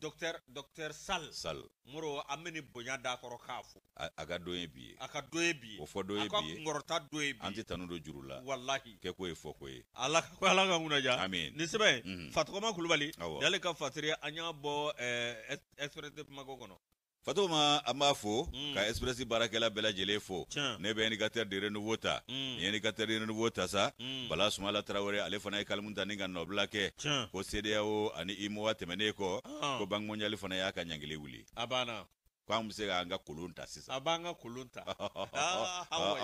docteur docteur sal sal muro ameni bonya d'a koro kafu aga doye bi aka doye bi ye o fɔ dɔ bi aka a mhm. ka kunkɔrɔta bi anti tanu do juru la walahi kɛko ye fɔko ye ala ko ala ka kunnaja amin nin sɛbɛn mm -hmm. fatɔgɔma kulubali awɔ yali ka fatiri anya bo eh, esprete ɛsipɛrɛte pumako fatoma an b'a fo mm. ka espresi baarakɛla bɛɛ lajɛlen fo ne bɛ indicateur de renouveau ta mm. ni indicateur de renouveau ta sa mm. bala sumala tarawele ale fana ye kalimu ta ni ka nɔbila kɛ ah. ko cdao ani imoa tɛmɛnen kɔ ko banki fana y'a ka ɲangili wuli k'an bɛ se k'an ka kolon ta sisan. a b'an ka kolon ta.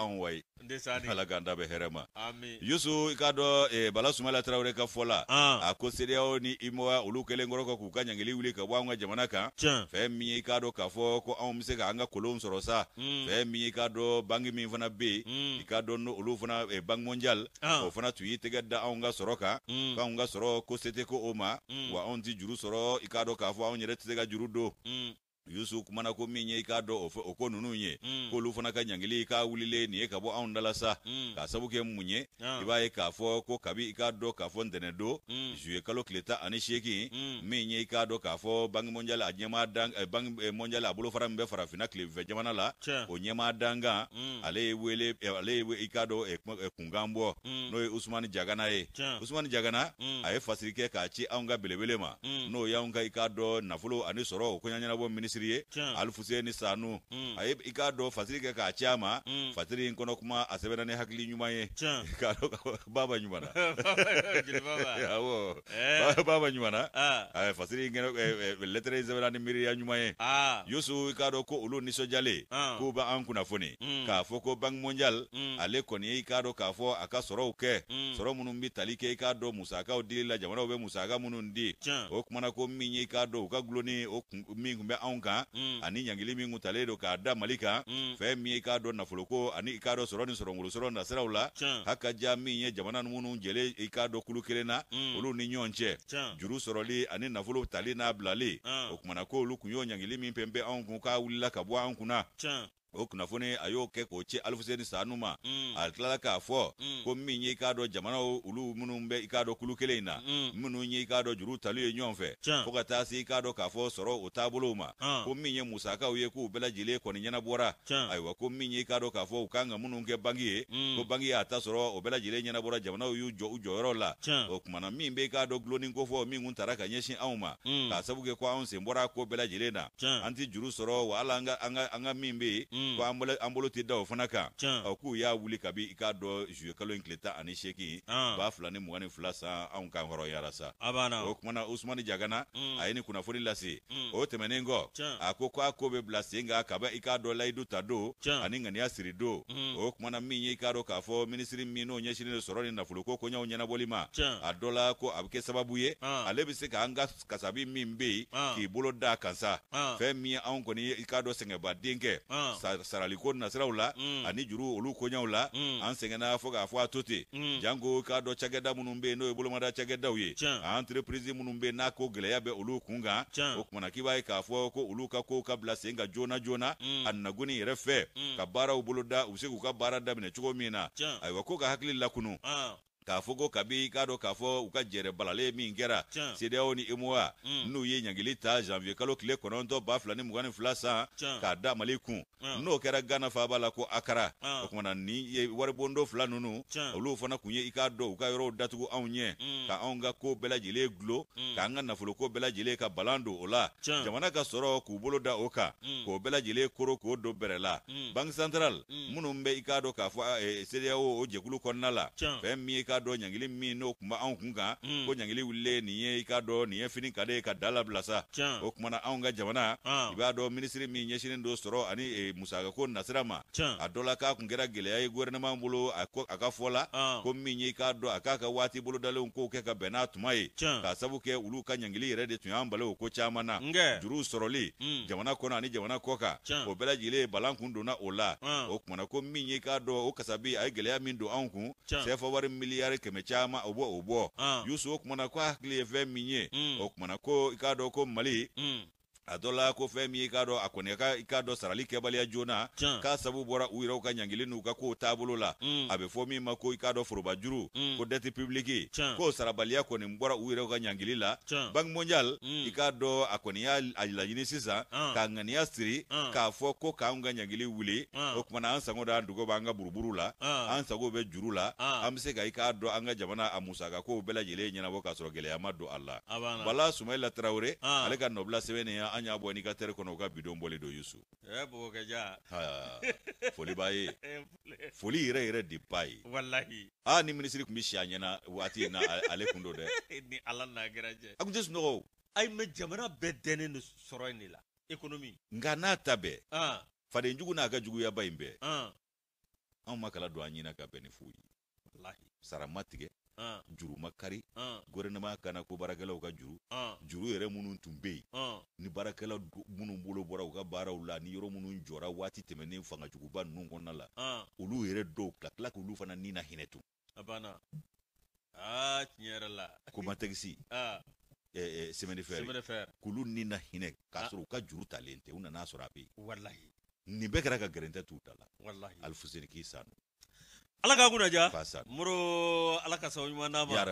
anw wayi. ndesaani. ala k'an da bɛ hɛrɛ ma. ami. yusu i k'a dɔn eh, bala sumala tarawele ka fɔ la. a ko seereyaw ni imowa olu kɛlen kɔrɔ kɔ k'u ka ɲangili wuli ka bɔ anw ka jamana kan. tiɲɛ. fɛn min ye i k'a dɔn k'a fɔ ko anw bɛ se k'an ka kolon sɔrɔ sa. Mm. fɛn min ye i k'a dɔn banki min fana bɛ yen. i k'a dɔn n'olu fana eh, banki mondial. Ah. o fana tun y'i tɛgɛ da anw ka sɔrɔ kan. k'anw ka sɔrɔ ko se tɛ ko o ma. wa anw ti juru sɔrɔ i k'a dɔn k'a fɔ anw yɛrɛ tɛ se ka juru don. Mm yusu kumana ko min ikado ofe oko nunu nye mm. k'olu fana ka ɲangili i k'a wulile au ndala sa mm. kasabu ke mwenye yeah. iba b'a ye k'a fɔ ko kabi ikado kafo ndene do mm. zuye kalo tile tan mm. minye ikado kafo bangi mɔnjali a ɲɛmaa dan eh, bangi eh, mɔnjali a bolofara min bɛ farafinna tilefɛ jamana la o ɲɛmaa dankan mm. ale ye wele eh, ale ye i eh, dɔn kunkan bɔ n'o ye jagana ye usmani jagana mm. ye fasirike kachi aunga bilebelema mm. ka belebele ma n'o y'anw ka i k'a dɔn nafolo ani sɔrɔ o misiri mm. mm. ye ni sanu a ye ah. i ah. mm. k'a dɔn fasiri kɛ k'a ci a ma fasiri in kɔnɔ kuma a sɛbɛnna ni hakili ɲuman ye k'a dɔn ka fɔ baba ɲumanna awɔ baba ɲumanna fasiri in kɛnɛ lɛtɛrɛ in sɛbɛnna ni miiriya ɲuman ye yusu i k'a dɔn ko olu nisɔndiyalen k'u bɛ an kunnafoni k'a fɔ ko banki mondial ale kɔni ye i k'a dɔn k'a fɔ a ka sɔrɔw kɛ sɔrɔ minnu bɛ tali kɛ i k'a dɔn musakaw dili la jamanaw bɛ musaka minnu di o kumana ko min ye i k'a dɔn u ka gulonni o min tun bɛ anw kan kan mm. ani ɲangili min ku tale do k'a da mali kan mm. fɛn min ye i k'a dɔ nafoloko ani i k'a dɔ sɔrɔ ni sɔrɔngolo sɔrɔ nasiraw la haka ja min ye jamana minnu jɛlen i k'a dɔ kulu kelen na mm. olu ni ɲɔgɔn cɛ juru sɔrɔli ani nafolo tali n'a bilali o kumana ko olu tun y'o ɲangili min pɛnpɛ anw kun k'a wulila ka bɔ an kunna o kunnafoni a y'o kɛ k'o ci alifuseni sanu ma mm. a tilala k'a fɔ mm. ko min ye i k'a dɔn jamana olu minnu bɛ i k'a dɔn kulu kelen in na mm. minnu ye i k'a dɔn juru talu ye ɲɔgɔn fɛ fɔɔ ka taa se i k'a dɔn k'a fɔ sɔrɔ o taabolow ma uh. ko min ye musakaw ye k'u bɛɛlajɛlen kɔni ɲɛnabɔra ayiwa ko min ye i k'a dɔn k'a fɔ u kan ka minnu kɛ bangi ye mm. ko bangi y'a ta sɔrɔ o bɛɛlajɛlen ɲɛnabɔra jamanaw y'u jɔ u jɔyɔrɔ la o kumana min bɛ i k'a dɔn gulonin kofɔ min kun tara mm. ka ɲɛsin anw ma k'a sabu kɛ ko anw sen bɔra ko bɛɛlajɛlen na an tɛ juru sɔrɔ wa hali an ka min bɛ yen Hmm. ko an bolo tɛ da o fana kan k'u y'a wuli kabi i k'a dɔn zuye kalo in tile tan ani seegin ah. ba fila hmm. hmm. ni mugan ni fila san anw kan hɔrɔnyara yara sa o kumana usumani jagana a ye nin kunnafoni lase o tɛmɛnen kɔ a ko k'a ko bɛ bila sen kan kaba i k'a dɔn layidu ta don ani ŋaniya siri don o kumana min ye i k'a dɔn k'a fɔ minisiri min n'o ɲɛsinnen don sɔrɔ ni nafolo ko koɲɛw ɲɛnabɔli ma a dɔ la ko a bɛ kɛ sababu ye ah. ale bɛ se ka an ka kasabi min bɛ yen ah. k'i bolo da kan sa fɛn min ye anw kɔni i k'a dɔn sɛgɛnbaden kɛ saraliko na nasiraw la mm. ani juru olu koɲaw la mm. an sɛgɛnna fɔ k'a fɔ a to te mm. jango k'a dɔ cagɛda minnu be n'o ye bolomada cagɛdaw ye entreprise minnu be n'a ko gɛlɛya bɛ olu kun kan o kumana k'i b'a ye k'a fɔ ko olu ka kow ka bila sen ka joona joona mm. a nagoni yɛrɛ fɛ mm. ka baaraw boloda u bɛ se k'u ka baara daminɛ cogo min na ayiwa ko ka hakili lakunu ah k'a fɔ ko kabi k'a dɔ k'a fɔ u ka jɛrɛ balale min kɛra sedeyaw ni emoa hmm. n'u ye ɲangili ta janvier kalo tile kɔnɔntɔn ba fila ni mugan ni fila san k'a da mali kun hmm. n'o kɛra gana faaba la ko akara hmm. o kumana ni ye waribondo fila ninnu olu fana kun ye i k'a dɔn u ka yɔrɔw datugu anw ɲɛ ka anw ka koo bɛɛ gulo k'an ka nafoloko bɛɛ ka balan don o la jamana ka sɔrɔ k'u bolo da o kan k'o bɛɛ koro k'o don bɛrɛ eh, eh, la banki central minnu bɛ i k'a dɔn k'a fɔ sedeyaw o jɛkulu kɔnɔna la fɛn min ye k'a k'a dɔn ɲangili min n'o kun b'anw kun kan mm. ko ɲangili wililen nin ye i k'a dɔn nin ye fini kade ka da labila sa o kumana anw ah. e, ka jamana i b'a dɔn minisiri min ɲɛsinin do sɔrɔ ani musakako nasira ma a dɔ la k'a kun kɛra gwɛlɛya ye guwɛrɛnɛman bolo a ka fɔ la ah. ko min ye i k'a dɔn a k'a ka waati bolodalenw kow kɛ ka bɛn n'a tuma ye k'a sabu kɛ olu ka ɲangili yɛrɛ de tun y'an bali o ah. ko caaman na juruw sɔrɔli jamana kɔnɔ ani jamana kɔ ka o bɛɛ lajɛlen balan kun donna o la o kumana ko min ye i k'a dɔn o kasabi a ye gwɛlɛya min don anw kun sɛfɔ miliyar yari kɛmɛ caman o bɔ o bɔ ah. yusu o kumana mm. ko hakili ye fɛn min ye o kumana ko i k'a dɔn ko mali mm a dɔ la ko fɛn min ye i k'a dɔn a kɔni ka i k'a dɔn sarali kɛbaliya joona k'a sabu bɔra u yɛrɛw ka ɲangili n'u ka kow taabolo la mm. a bɛ fɔ min ma ko i k'a dɔn foroba juru mm. ko dɛti publiki k'o sarabaliya kɔni bɔra u yɛrɛw ka ɲangili la banki mondial mm. i k'a dɔn a kɔni y'a laɲini sisan ah. k'a ŋaniya siri ah. k'a fɔ ko k'anw ka ɲangili wuli uh. Ah. o kumana an sago da an b'an ka buruburu la an sago bɛ juru la an be se ka i k'a dɔ an ka jamana a musaka kow bɛɛ lajɛlen ɲɛnabɔ k'a sɔrɔ gɛlɛya don a la bala sumayila ale ka nɔbila sɛbɛnni anya bo n'i ka kono kɔnɔ ka bidon bole do yusu eh, bo foli ja ha foli eh, foli re re di baye wallahi aa ni minisiri ku bɛ si na wati na ale kundo de ni ala n'a graje jɛ a kun tɛ sunɔgɔ jamara mɛ jamana bɛɛ dɛnnen ni la ekonomi ngana tabe ha fade njugu n'a ka juguyaba ya baye mbe ha kala makala do anyina ka bɛn wallahi foyi juru ma gouvernement kana ko barakɛlaw ka juru juru yɛrɛ minnu tun bɛ yen ni barakɛla minnu bolo bɔra u ka baaraw la ni yɔrɔ minnu jɔra waati tɛmɛnen fangajuguba ninnu kɔnna la olu yɛrɛ dɔw ka tila k'olu fana ni na hinɛ tun a banna k'olu ni na hinɛ k'a ah. sɔrɔ u ka juru talen tɛ u nana sɔrɔ a bɛ yen nin bɛɛ kɛra ka gɛrɛntɛ t'u da la alfuseni k'i sanu ala eh, k'a kunna ja moro ala ka sababu ɲuman d'a ma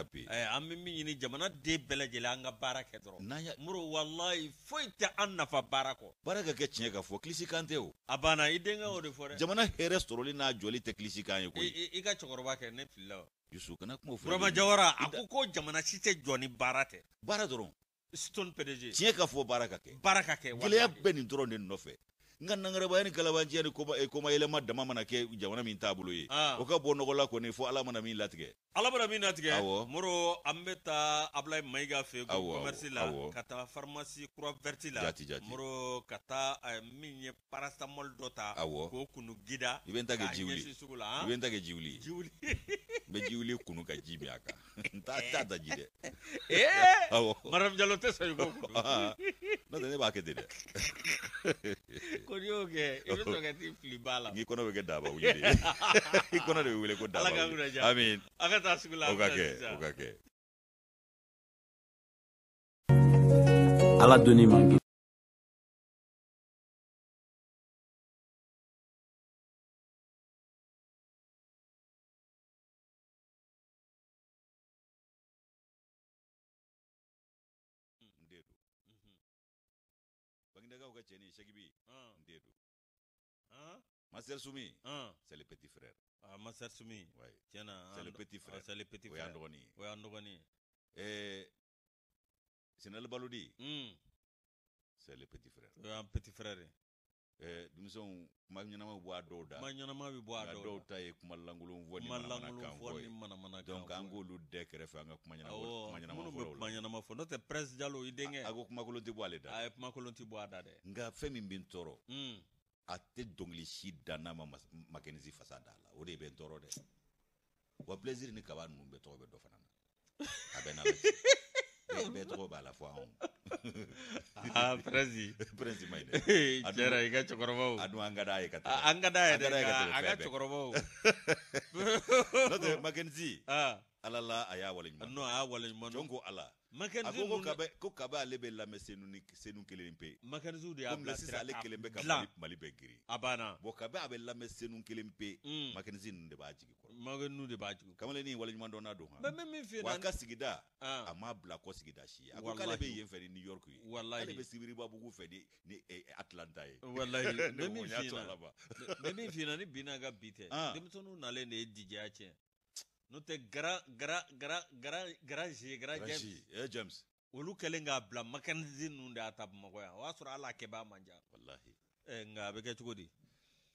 an bɛ min ɲini jamana den bɛɛ lajɛlen an ka baara kɛ dɔrɔn moro walayi foyi tɛ an nafa baara kɔ baara ka kɛ tiɲɛ ka fɔ kilisikan tɛ o a banna i denkɛ o de fɔ dɛ jamana hɛrɛ sɔrɔli n'a jɔli tɛ kilisikan ye koyi i ka cɛkɔrɔba kɛ ne filila yusu kana kuma o fɔ burama jawara a ko ko jamana si tɛ jɔ ni baara tɛ baara dɔrɔn stone pdg tiɲɛ ka fɔ baara ka kɛ baara ka kɛ gɛlɛya bɛɛ nin dɔrɔn de nɔfɛ n ka nangarabaya ni kalabanciya ni komayɛlɛma eh, dama mana kɛ jamana min t'a bolo ah. ye o ka bɔ nɔgɔla kɔni fɔ ala mana min latigɛ ala mana min latigɛ moro an bɛ taa abulayi mayiga fɛ commerce la ka taa pharmacie kura verte la moro ka taa eh, min ye paracetamol dɔ ta k'o kunu gida i bɛ n ta kɛ jiwuli k'a ɲɛsin sugu la ah? i bɛ n ta kɛ jiwuli ye n bɛ jiwuli kunu ka ji min a kan n t'a ta ji dɛ ee maram jalo tɛ sɔn i ko Konyon gen, yon jok gen ti fli bala. Nyi konon we gen daba ou yi den. Nyi konon we gen daba ou yi den. Amin. Okake. kɛ cɛni ye sɛki bi n den don masɛri sumi c'est ah. petit frère ah sumi ouais tiɲɛ ah, petit frère c'est ah, eh, hmm. petit frère o y'an dɔgɔnin ye o y'an dɔgɔnin ye ɛɛ sɛnɛli balodi c'est petit frère o y'an petit frère ye Eh, denmisɛnw kuma ɲɛnama bɛ bɔ a dɔw da kuma ɲɛnama bɛ bɔ a dɔw da dɔw ta ye kuma lankolon fɔ ni manamanakan hmm. fɔ ye manamanakan donc an k'olu bɛɛ kɛrɛfɛ an ka kuma ɲɛnama awɔ kuma ɲɛnama fɔlɔw la kuma ɲɛnama fɔ n'o tɛ prince jalo i denkɛ a ko kumakolon tɛ bɔ ale da a kumakolon tɛ bɔ a da dɛ nka fɛn min bɛ n tɔɔrɔ mm. a tɛ dɔnkili si da n'a ma makɛnizi fasa da la o de bɛ n tɔɔrɔ dɛ wa plaisir ni kaba ninnu bɛ tɔgɔ bɛ dɔ fana na a bɛ na bɛɛ b'a la fɔ anw prinsi prinsi ma ɲi ye ka a ka cɛkɔrɔbaw n'o tɛ makenzi ala la a y'a waleɲuman non a y'a waleɲuman jɔn ko ala Mackenzie ko kaba ale bɛ lamɛn senu ni senu kelen pe Mackenzie kelen bɛ ka Mali giri a banna a bɛ lamɛn senu kelen pe Mackenzie ninnu de b'a jigi kɔrɔ waleɲuman dɔn n'a don han ka sigida a ah. m'a bila kɔ sigida si ye a ko k'ale bɛ yen fɛ ni New York ye ale bɛ Sibiribabugu fɛ ni ni eh, eh, Atlanta ye walahi mɛ min f'i ɲɛna mɛ min f'i ka bi tɛ ah. denmisɛnninw nalen de ye DJ tiɲɛ n'o tɛ gara gara gara gara gara je gara james eh james olu kɛlen k'a bila makanisi ninnu de y'a ta bamakɔ yan o y'a sɔrɔ hali a kɛbaa man ca walahi ɛ nka a bɛ kɛ cogo di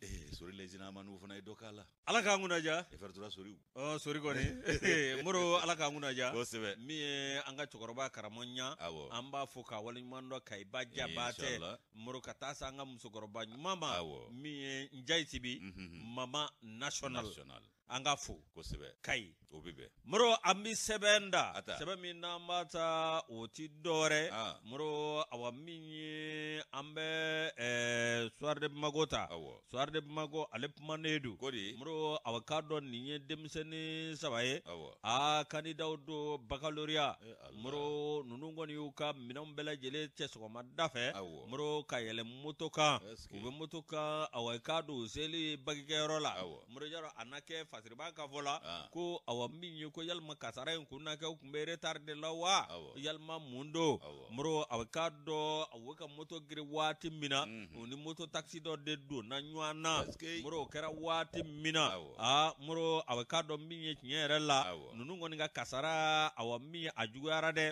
ee sori lezina man n'u fana ye dɔ k'a la ala k'an kunnaja efɛritura soriw ɔ sori oh, kɔni eh, moro ala k'an kunnaja kosɛbɛ min ye an ka cɛkɔrɔba karamɔ ɲa awɔ an b'a fɔ k'a waleɲuman dɔ ka i ba ja ba tɛ moro ka taa se an ka musokɔrɔba ɲuman ma awɔ min ye njayi sibi mhm, mhm. mama national national an ka fo kosɛbɛ kayi o bi bɛn moro an bi sɛbɛn da sɛbɛ min n'an b'a ta o ti dɔwɛrɛ ah. moro awa min ye an eh, bɛ suwari de bamako ta suwari de bamako ale kumanen don ko de awa k'a dɔ nin ye denmisɛnnin saba ye a kandidaw do bakaloriya eh, moro ninnu kɔni y'u ka minɛnw bɛɛ lajɛlen cɛ sɔgɔmada fɛ moro ka yɛlɛ moto kan u bɛ moto kan awa k'a don seli bagikɛyɔrɔ la moro a na kɛ fa masiriba ka fɔ la ah. ko awa min ye ko yalima kasara in kun na kun bɛ retard de la wa yalima mun do moro a bɛ k'a dɔ a bɛ ka moto giri waati min na mhm. o ni moto taxi dɔ de donna ɲɔgɔn na moro o kɛra waati min na aa moro a bɛ k'a dɔn min ye tiɲɛ yɛrɛ la ninnu kɔni ka kasara awa min a juguyara dɛ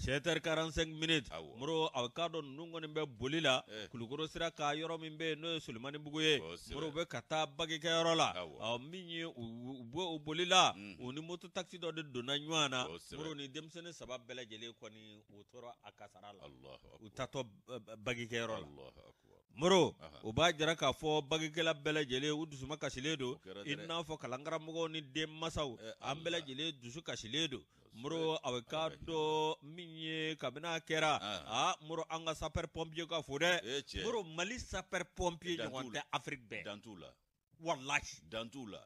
sɛ tɛri karansenk miniti muro a k'a dɔ nunu kɔni bɛ sira ka yɔrɔ min bɛ yen n'o ye solomani bugu ye oh, muro bɛ ka taa la min ye u bɔ o ni moto takisi dɔ de donna ɲɔgɔn muro ni denmisɛnnin saba bɛɛ lajɛlen kɔni u tora a kasara la u taatɔ la moro o b'a k'a fɔ bagikɛla bɛɛ lajɛlen u dusuma kasilen don i n'a fɔ kalankaramɔgɔw ni denmansaw an bɛɛ lajɛlen dusu kasilen muro a bɛ ah. ah, k'a do min ye kabini a kɛra a muro an ka sapɛri pɔnpiye ka fo dɛ muro mali saper pompier ɲɔgɔn eh, tɛ afiriki bɛɛ dan t'u la walahi dan t'u la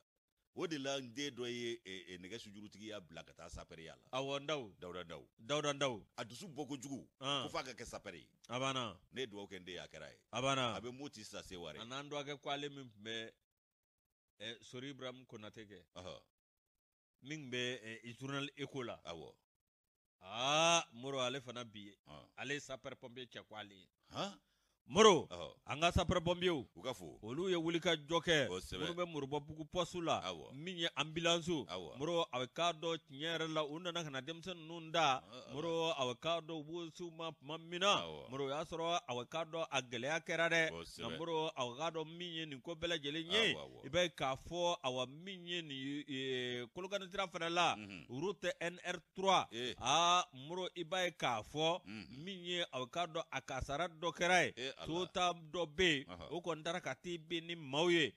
o de la n den dɔ ye e, e, nɛgɛ sujurutigi bila ka taa sapɛriya la awɔ n daw dawuda daw dawuda daw a dusu bɔ kojugu ah. ko f'a ka kɛ sapɛri ye a banna ne dugawu kɛ n den y'a kɛra ye a banna a bɛ moti sase wari a n'an dɔgɔkɛ ko ale min tun e, bɛ sori ibrahim konate kɛ min be eh, journal eco la awo aa moro ale fana bi ye ale sapɛr pɔmpiye cɛ ko ale ye moro an ka sapɛrɛ pɔnpiyew olu ye wulika jɔ kɛ minnu bɛ moribɔbugu pɔsu la min ye anbilanso moro a bɛ k'a dɔ tiɲɛ yɛrɛ la u nana kana ah, ah. Oh, na denmisɛn ninnu da moro a bɛ k'a dɔ u b'o s'u ma tuma min na moro o y'a sɔrɔ a bɛ k'a dɔ a gɛlɛya kɛra dɛ nka moro a bɛ k'a dɔ min ye nin ko bɛɛ lajɛlen ye i bɛ k'a fɔ awa min ye nin kolokani sira fana la mhm. route nr3 eh. aa ah, moro i b'a ye k'a fɔ mhm. min ye a bɛ k'a dɔ a kasara dɔ kɛra ye eh, tota dɔ bɛ yen o kɔni taara ka t'i bɛn ni maaw ye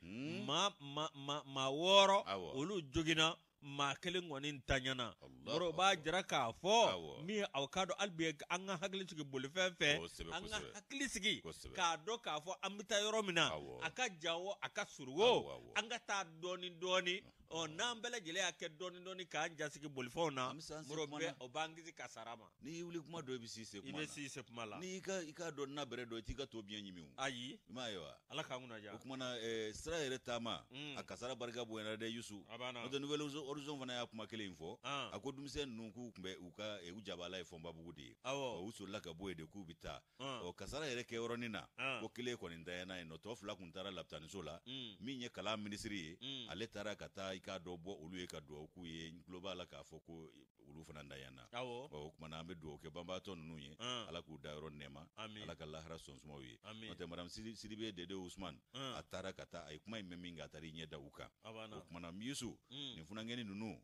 maa hmm. maa maa maa wɔɔrɔ olu joginna. maa kelen kɔni ntanyana yɔrɔ b'a jira k'a fɔ min ye aw k'a dɔn hali bi an ka hakili sigi bolifɛn fɛ an ka hakili sigi k'a dɔn k'a fɔ an bɛ taa yɔrɔ min na a ka jan wo a ka surun wo an ka taa dɔɔni dɔɔni ɔ n'an bɛɛ lajɛlen y'a kɛ dɔɔni dɔɔni k'an jasigi bolifɛnw na moro o b'an kisi kasara ma. n'i y'i wuli kuma dɔ i bɛ s'i se kuma la i bɛ s'i se kuma la. n'i ka i ka dɔn n'a bɛrɛ dɔn i t'i ka to biyɛn ɲimi o. ayi i m'a ye wa. ala k'an kunna diya. o tuma na ɛɛ sira yɛrɛ taama. a kasara barika bonyana dɛ yusu. a banna n'o tɛ nouvelle horizon fana y'a kuma kelen in fɔ. a ah. ko denmisɛn ninnu k'u tun bɛ u ka eh, u jabala ye fɔnbabugu de ye. awɔ u kasara i k'a dɔ bɔ olu ye ka dugawu k'u ye n tulo b'a la k'a fɔ ko olu fana dayana awɔ o kumana an be dugawu kɛ banbaatɔ nunu ye ah. ala k'u dayɔrɔ nɛɛma ala ka lahara sɔnsumɔw ye n'o tɛ madame siribe Sidibe Dede Usumani ah. a taara ka taa a ye Mm. Mm. Eh, kuma in bɛ min kan a taar'i ɲɛ da u kan o kumana miyusu nin funankɛni ninnu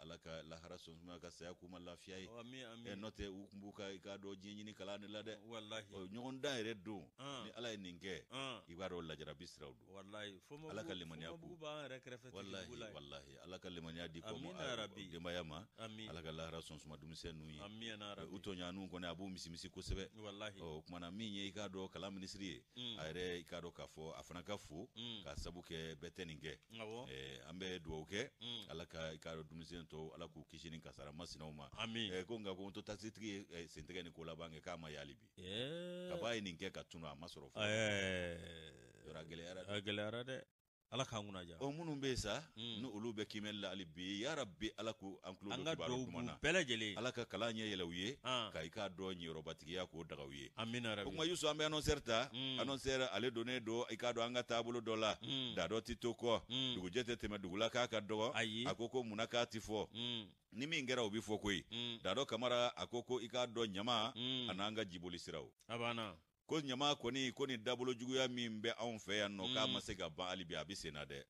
ala ka lahara sɔnsumaya ka saya kuma ma lafiya ye n'o tɛ u tun b'u ka i k'a dɔn diɲɛ ɲini kalan de la dɛ ɲɔgɔndan yɛrɛ don ni ala ye nin kɛ i b'a dɔn lajarabi siraw don ala ka limaniya ko walahi walahi ala ka limaniya di ko ma denbaya ma ala ka lahara sɔnsuma dumisɛn n'u ye eh, u tɔɲannu kɔni a b'u misimisi kosɛbɛ o oh, kumana min ye i k'a dɔn kalan minisiri ye mm. a yɛrɛ i k'a dɔn k'a fɔ a fana ka fo ka sabu kɛ bɛɛ tɛ nin kɛ an bɛ dugawu kɛ ala ka i k'a dumunisen tɔ ala k'u kisi ni kasara masinaw ma ko nka ko n to tasitigi ye sentɛgɛ ni ko laban kɛ k'a ma yali bi ka b'a ye nin kɛ ka tunu a ma sɔrɔ fɔlɔ yɔrɔ a gɛlɛyara dɛ ala k'an kunna ja o minnu bɛ sa hmm. ni olu bɛ kiimɛli la hali bi rabbi ala k'u an tulo don kibaru duman na ka bɛɛ lajɛlen ala ka kalan ɲɛ yɛlɛ u ye ah. ka i k'a dɔn ɲɛyɔrɔbatigiya k'o daga u ye amina rabbi o tuma yusu an bɛ annonceur ta hmm. annonceur ale donnen don i k'a dɔn an ka taabolo dɔ la hmm. da dɔ ti to kɔ dugujɛ tɛ tɛmɛ dugu la k'a ka dɔgɔ ayi a ko ko munna k'a ti fɔ ni min kɛra o bi fɔ koyi dadɔ kamara a ko ko i k'a dɔn ɲama a n'an ka jiboli siraw a banna ko ɲama kɔni ko nin dabolo juguya min bɛ anw fɛ yan nɔ k'a mm. ma se ka ban hali bi a bɛ sen na dɛ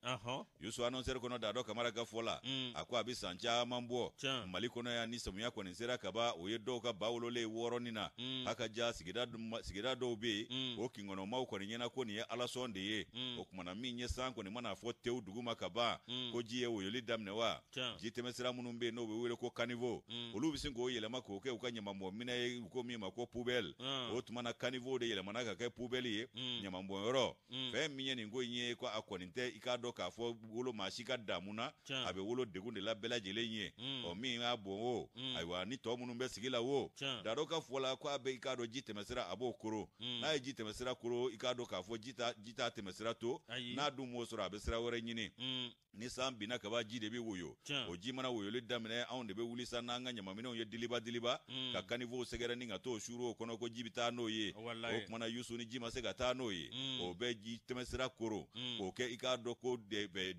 yusu annonceur kɔnɔ dadɔ kamara ka fɔ la mm. a ko a bɛ san caman bɔ mali kɔnɔ yan ni samiya kɔni sera kaba o ye dɔw ka ba wololen wɔɔrɔnin na haka mm. ka ja sigida dɔw bɛ yen o kinkɔnɔmaw kɔni ɲɛna ko nin ye alasɔn de ye o kumana min ye san kɔni mana fɔ tewu dugu ma ka ban ko ji ye woyoli daminɛ wa ji tɛmɛsira minnu bɛ yen n'o bɛ wele ko caniveau olu bɛ sin k'o yɛlɛma k'o kɛ u ka ɲamamɔminɛ ye u ko min ma ko poubelle o tuma na de yɛlɛmana ka kɛ pubɛli ye ɲamabɔnyɔrɔ mm. mm. fɛn min ye nin ko ye ko a kɔni tɛ i k'a dɔn k'a fɔ wolo maa si ka damu na a bɛ wolo degun de la bɛɛ lajɛlen ye ɔ mm. min y'a bon o ayiwa ni tɔ minnu bɛ sigi la o dado ka fɔ la k'a bɛ i k'a dɔn ji tɛmɛsira a b'o koro n'a ye ji tɛmɛsira koro i k'a dɔn k'a fɔ ji t'a tɛmɛsira to n'a dun m'o sɔrɔ a bɛ sira wɛrɛ ɲini ni san binna kaba ji de bɛ woyo o ji mana woyoli daminɛ anw de bɛ wuli san n'an ka ɲamaminɛw ye diliba diliba ka kanifow sɛgɛrɛ ni ka t'o suuru o kɔnɔ ko ji bɛ taa n'o ye o o kumana yusu ni mm. ji ma se ka taa n'o ye o bɛ ji tɛmɛsira koro mm. k'o kɛ i k'a dɔn ko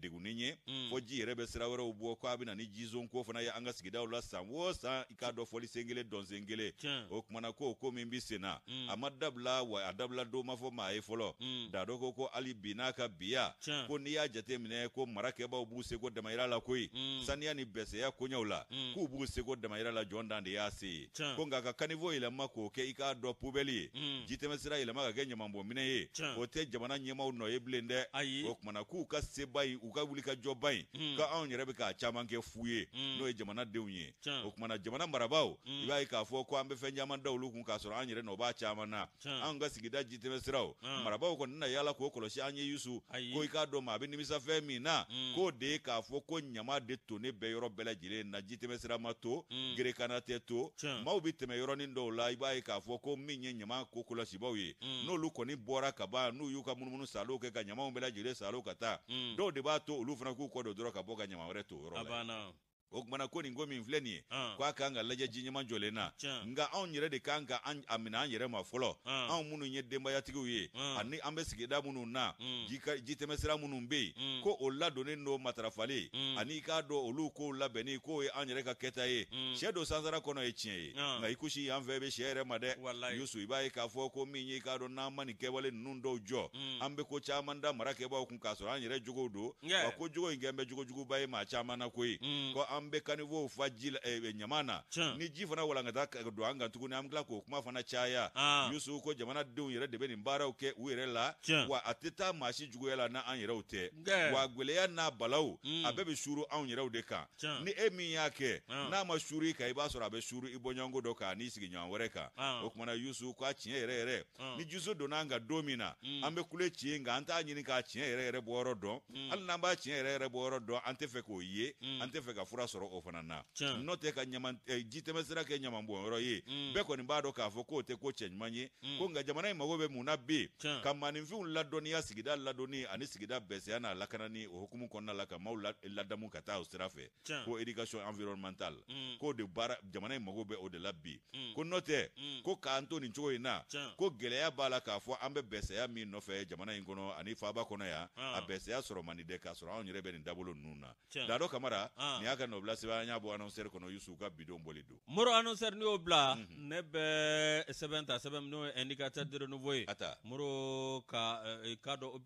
degunni ye mm. fɔ ji yɛrɛ bɛ sira wɛrɛw bɔ k'a bɛna ni jizon ko fana ye an ka sigidaw la san o san i k'a dɔn fɔli sen kelen dɔn sen kelen o kumana ko ko min bɛ sen na a ma dabila wa a dabila don ma fɔ maa ye fɔlɔ dado ko ko hali bi n'a ka biya ko n'i y'a jate minɛ ko marakɛbaaw b'u seko damayira la koyi saniya ni bɛsɛya koɲɛw la k'u b'u seko damayira la jɔn dan de y'a se ye ko nka ka kanifo yɛlɛma k'o kɛ i k'a dɔn pubɛli ye ji dɛmɛ sira yɛlɛma ka kɛ ɲamanbɔnminɛ ye o tɛ jamana ɲɛmaw nɔ ye bilen dɛ o kumana k'u ka seba in u ka wulikajɔba in ka anw yɛrɛ bɛ k'a caman kɛ fu ye n'o ye jamanadenw ye o kumana jamana marabaaw i b'a ye k'a fɔ ko an bɛ fɛn caman da olu kun k'a sɔrɔ an yɛrɛ nɔ b'a caman na anw ka sigida jitɛmɛsiraw marabaaw kɔni na yala k'o kɔlɔsi an ye yusu ko i k'a dɔn ma a bɛ nimisa fɛn min na k'o de ye k'a fɔ ko ɲama de to ne bɛ yɔrɔ bɛɛ lajɛlen na jitɛmɛsira ma to gerekana tɛ to maaw bɛ tɛmɛ yɔrɔnin dɔw la i b'a ye k'a fɔ ko min ye ɲama ko kɔlɔsi misibaw ye mm. n'olu kɔni bɔra ka ban n'u y'u ka munumunu salo kɛ ka ɲamaw bɛɛ lajɛlen salo ka taa mm. dɔw de b'a to olu fana k'u kɔ dɔ dɔrɔn ka bɔ ka ɲama wɛrɛ to yɔrɔ la o kumana hmm. hmm. ko hmm. nin ko min filɛ nin ye ko a k'an ka lajɛ ji jɔlen na nka anw yɛrɛ de k'an ka a minɛ an yɛrɛ ma fɔlɔ anw minnu ye denbayatigiw ye ani an bɛ sigida minnu na jitɛmɛsira minnu bɛ yen ko o ladonnen n'o matarafali ani i k'a dɔn olu kow labɛnni k'o ye an yɛrɛ ka kɛta ye sɛ don sansara kɔnɔ ye tiɲɛ ye nka i kusi yan fɛ i bɛ sɛ yɛrɛ ma dɛ yusu i b'a ye k'a fɔ ko min ye i k'a dɔn n'an ma nin kɛwale ninnu dɔw jɔ an bɛ ko caman da mara kɛbaaw kun k'a sɔrɔ an yɛrɛ jogow don wa ko jogo in kɛ n bɛ jogojuguba ye maa caman na ko an an bɛɛ kaniwo fa ji ɲama na ni ji fana walankata don anga kan tuguni an k'o kuma fana caya ah. yusu ko jamana jamanadenw yere de beni mbara uke kɛ la wa atita mashi jugela na an yɛrɛw tɛ wa gwɛlɛya n'a balau mm. a bɛɛ bɛ suru anw yɛrɛw de kan ni emi yake y'a ah. n'a ma ka iba sura be shuru ibonyango do ka ni sigi bɔɲɔgɔnko reka kan ah. an'i sigiɲɔgɔn wɛrɛ kan o kumana yusu eh, mm. k'a tiɲɛ yɛrɛ yɛrɛ ni jusu do nanga domina don min kule tiɲɛ nka an t'a k'a tiɲɛ yɛrɛ yɛrɛ bɔyɔrɔ dɔn hali n'an b'a tiɲɛ yɛrɛ yɛrɛ bɔyɔrɔ dɔn an tɛ fɛ k'o ye an tɛ ka fura sɔrɔ o fana na n'o tɛ ka ɲama eh, jitɛmɛsira kɛ ɲamabɔn yɔrɔ ye bɛɛ kɔni b'a dɔn k'a fɔ k'o tɛ mm. ko cɛɲuman ye ko nka jamana in mago bɛ mun na bɛ yen ka maninfinw ladɔnniya sigida ladɔnni ani sigida bɛsɛya n'a lakanani o hukumu kɔnɔna la ka maaw ladamu ka taa o sira fɛ ko éducation environnementale mm. k'o de baara jamana in mago bɛ o de la bi mm. ko ah. ah. n'o tɛ ko k'an to nin cogo in na ko gɛlɛya b'a la k'a fɔ an bɛ bɛsɛya min nɔfɛ jamana in kɔnɔ ani faaba kɔnɔ ya a bɛsɛya sɔrɔ man di dɛ k'a sɔrɔ anw yɛrɛ bɛ nin dabolo ninnu na dadɔ kamara ni y'a ka nɔ o bila sɛbɛn an y'a bɔ annonceur kɔnɔ yusu ka bidon bɔli don moro annonceur eh, n'i y'o bila ne bɛ sɛbɛn ta sɛbɛn min n'o ye indicateur de renouveau ye moro ka i ka dɔ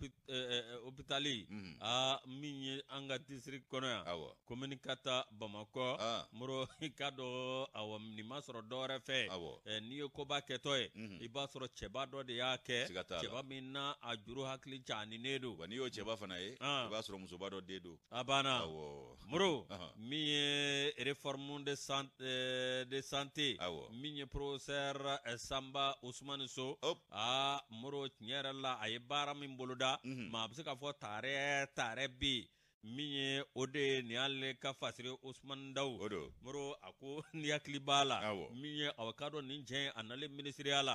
hôpitali a min ye an ka district kɔnɔ yan commune kata bamakɔ moro ka dɔ awɔ nin ma sɔrɔ dɔwɛrɛ fɛ n'i ye koba kɛtɔ ye mhm. i b'a sɔrɔ cɛba dɔ de y'a kɛ cɛba min na a juru hakili caninen don wa n'i y'o cɛba fana ye ah. i b'a sɔrɔ musoba dɔ den don a banna moro min min ye réforme de santé, euh, de santé awɔ min ye professeur euh, samba ousmane so a ah, moro tiɲɛ yɛrɛ la a ye baara min boloda mhm. ma a bɛ se k'a fɔ tare tare bi min ye o de ye ka fasiri ousmane daw moro a ko ni hakili b'a la min ye a ka dɔ nin cɛ a nalen minisiriya la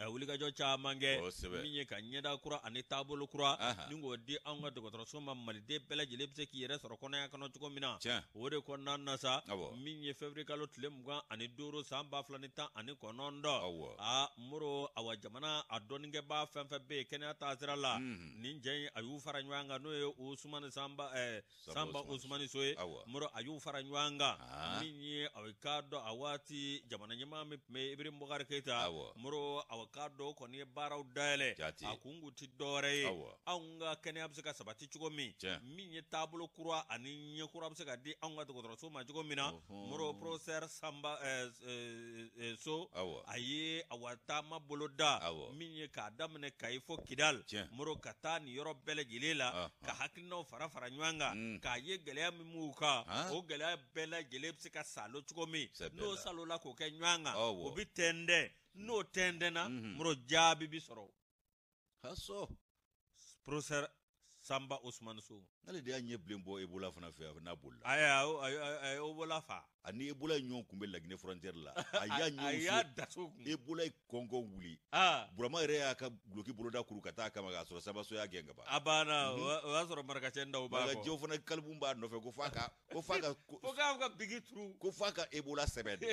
Eh, wulikajɔ caman kɛ min ye ka ɲɛda kura ani taabolo kura ni k'o di anw ka dɔgɔtɔrɔso ma maliden bɛɛ lajɛlen bɛ se k'i yɛrɛ sɔrɔ kɔnɔya kɔnɔ cogo min na o de kɔnɔna na sa min ye fɛvriye kalo tile mugan ani duuru san ba fila ni tan ani kɔnɔntɔn a moro awa jamana a dɔnnikɛbaa fɛn fɛn bɛ yen kɛnɛya taasira la nin jɛ in a y'u fara ɲɔgɔn kan n'o ye usumani sanba ɛɛ sanba usumani so ye moro a y'u fara ɲɔgɔn kan min ye a ka dɔn a waati jamana ɲɛmaa min tun bɛ ibiri bɔkari keyita moro awa k'a dɔw kɔni ye baaraw dayɛlɛ a kun kun ti dɔwɛrɛ ye anw ka kɛnɛya bɛ se ka sabati cogo min min ye taabolo kura ani ɲɛkura bɛ se ka di anw ka dɔgɔtɔrɔso ma cogo min na moro professeur sanba so a ye awa taama bolo da min ye k'a daminɛ kayi fɔ kidal moro ka taa nin yɔrɔ bɛɛ lajɛlen la ka hakilinaw fara fara ɲɔgɔn kan mm. k'a ye gɛlɛya min b'u kan o gɛlɛya bɛɛ lajɛlen bɛ se ka salo cogo min n'o salola k'o kɛ ɲɔgɔn kan o bɛ tɛn dɛ n'o tɛntɛnna mm muro jaabi bi sɔrɔ. ka so. professeur samba ousmane so n'ale de y'a ɲɛ bilen bɔ ebola fana fɛ n'a bolila a ye ebola fa ani ebola ye ɲɔgɔn kun bɛ laginɛ frontière la a y'a ɲɔgɔn daso ebola ye kɔnkɔn wuli burama yɛrɛ y'a ka guloki boloda kuru ka taa kama k'a sɔrɔ sabaso y'a gɛn kaban a banna mhm. o y'a sɔrɔ marakacɛ ndaw b'a kɔ marakacɛw fana kalibu b'a nɔfɛ ko f'a ka ko f'a ka ko k'a ka bigi turu ko f'a ka ebola sɛbɛn de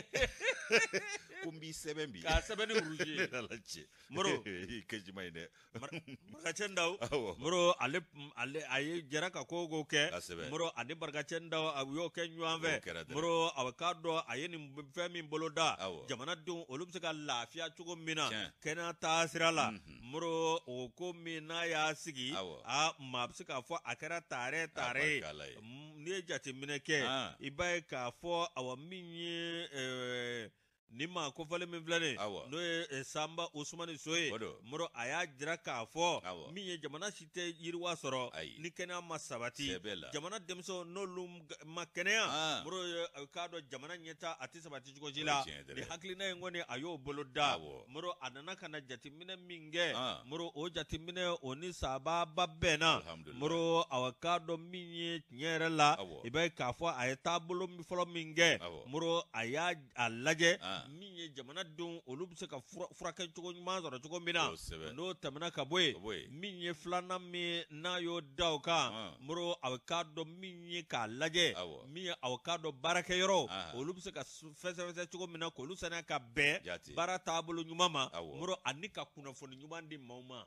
ko n b'i sɛbɛn bi k'a sɛbɛn ni rouge ye ne cɛ moro i kɛ juma ye dɛ marakacɛ ndaw moro ale ale a ye jara ka ko ko kɛ moro ani barikacɛni da a y'o kɛ ɲɔgɔn fɛ moro a k'a dɔn a ye nin fɛn min bolo da jamanadenw olu bɛ se ka lafiya cogo min na kɛnɛya taa sira la mm-hmm. moro o ko min n'a y'a sigi a maa bɛ se k'a fɔ a kɛra tare tare ye mm, n'i ye jateminɛ kɛ ah. i b'a ye k'a fɔ awɔ min ye ɛɛ. Eh, ni ma kofɔlen min filɛ nin n'o ye sanba usumani so ye mɔrɔ a y'a jira k'a fɔ min ye jamana si tɛ yiriwa sɔrɔ ni kɛnɛya ma sabati jamana denmisɛnw n'olu ma kɛnɛya mɔrɔ k'a dɔn jamana ɲɛta a tɛ sabati cogo si la ni hakilina in kɔni a y'o bolo da mɔrɔ a nana ka na jateminɛ min kɛ mɔrɔ o jateminɛ o ni sababa bɛnna mɔrɔ a k'a dɔn min ye tiɲɛ yɛrɛ la i bɛ k'a fɔ a ye taabolo fɔlɔ min kɛ mɔrɔ a y'a lajɛ ah. min ye jamana jamanadenw olu be se ka furakɛ cogo ɲuman sɔrɔ cogo min na n'o tɛmɛna ka bɔ yen min ye filanan min n'a y'o da o kan moro a bɛ k'a dɔn min ye k'a lajɛ min ye a k'a dɔn baarakɛyɔrɔ olu bɛ se ka fɛsɛfɛsɛ cogo min na k'olu saniya ka bɛn baara taabolo ɲuman ma moro ani ka kunnafoni ɲuman di maaw ma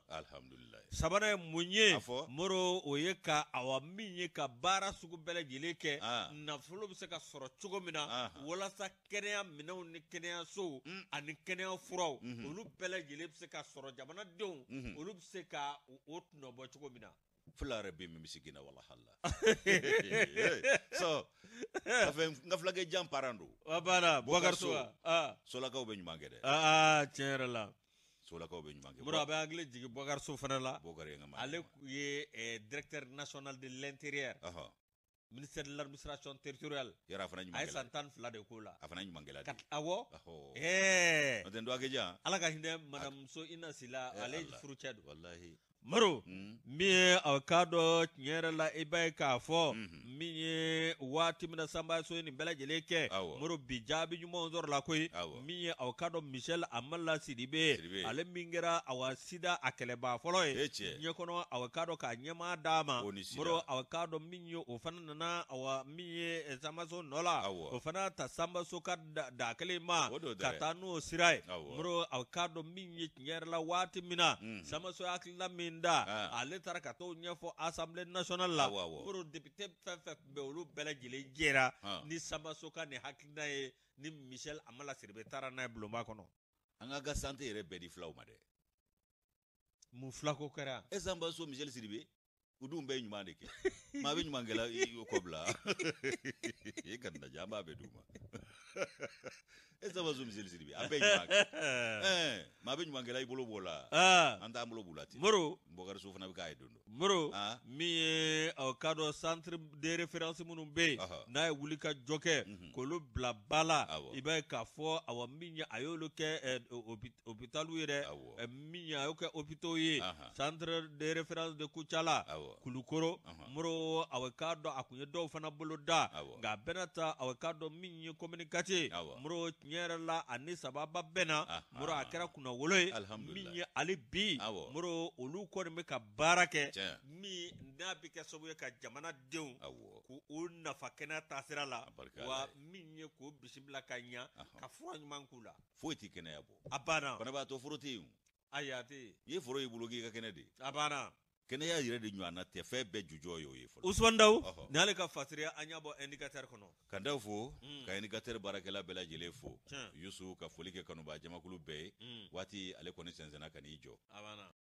sabanan ye mun ye moro o ye ka awa min ye ka baara sugu bɛɛ kɛ nafolo bɛ se ka sɔrɔ cogo min na walasa kɛnɛya minɛnw ni kɛ kɛnɛyasow mm. ani kɛnɛya furaw mhm. olu bɛɛ lajɛlen bɛ se ka sɔrɔ jamanadenw mhm. olu bɛ se ka o tɔnɔbɔ cogo min na fula yɛrɛ bɛ min bɛ se gɛnna wala hala so n ka fulakɛ jan paran don a banna bubakari so solakaw bɛ ɲuman kɛ dɛ aa tiɲɛ yɛrɛ la solakaw bɛ ɲuman kɛ mura a bɛ hakili jigin bubakari fana la bubakari ye n ka maa ale ye directeur national de l'intérieur ministère de l'administration territoriale yara fana ɲuman ay san tan fila de ko la a fana ɲuman gɛlɛya de awɔ ɛɛ n'o eh. tɛ dɔ a jan ala ka hinɛ madamuso ina sila ale furucɛ don walahi maro min ye a la i b'a ye k'a fɔ hmm. min ye waati min na sanbaso ye nin bɛɛ lajɛlen kɛ maro bi jaabi ɲumanw sɔrɔ la koyi min ye a k'a amala sidibe ale min kɛra awa sida a kɛlɛba fɔlɔ ye ɲɛ kɔnɔ a k'a ɲɛmaa d'a ma maro a k'a dɔ min ye o fana nana awa min ye sanbaso nɔ la o fana ta sanbaso ka da kelen ma ka taa n'o sira ye maro a k'a dɔ min ye tiɲɛ la waati min na hmm. sanbaso hakilila min min da ale ah. taara ka t'o ɲɛfɔ assemblée national la koro député fɛn fɛn tun bɛ olu bɛɛ lajɛlen jɛra ah. ni sanbasoka ni hakilina ye ni michel amala siribe taara n'a ye bulonba kɔnɔ an ka ka santé yɛrɛ bɛɛ di filaw ma dɛ mun filako kɛra e sanbaso michel siribe u dun bɛɛ ɲuman de kɛ maa bɛ ɲuman kɛla kɔbila i e ka naja an b'a bɛɛ d'u ma ezabazomizelizidibe abeɲumakɛ ma be ɲuman kɛla moro bɔkariso fana be k'a ye don moro min ye ka dɔ centre de référence minnu be yen n'a ye wuli ka k'olu bila ba la i b'a ye k'a fɔ awa min ye a y'olu kɛ hôpitalu ye dɛ min ye kɛ hôpitaux ye centre de référence de kucala kulukoro moro awɔ k'a dɔn a kun dɔw fana bolo da nka a bɛna ta awɔ k'a dɔn kuyate muro tiɲɛ la ani sababa bɛnna na muro a kɛra kunna wolo ye min ye ali bi muro olu kɔni be ka baara kɛ min n'a be kɛ sababu ye ka jamana jamanadenw k'u nafa kɛnɛ sira la wa min ye k'o bisimila ka ɲa ka fura ɲuman k'u la foyi tɛ kɛnɛya bɔ a banna banabaatɔ foro tɛ yen ayi a tɛ ye foro y'i bolo k'i ka kɛnɛ de a banna kɛnɛya yɛrɛ de ɲɔana tɛ fɛn bɛɛ jujɔ ye o ye fɔlɔ usman dawu ni ale ka fasiriya an y'a bɔ indicateur kɔnɔ ka fo ka indicateur baarakɛla bɛɛ lajɛlen fo yusu ka foli kɛ kanuba jamakulu bɛɛ ye mm. waati ale kɔni sɛnsɛnna ka n'i jɔ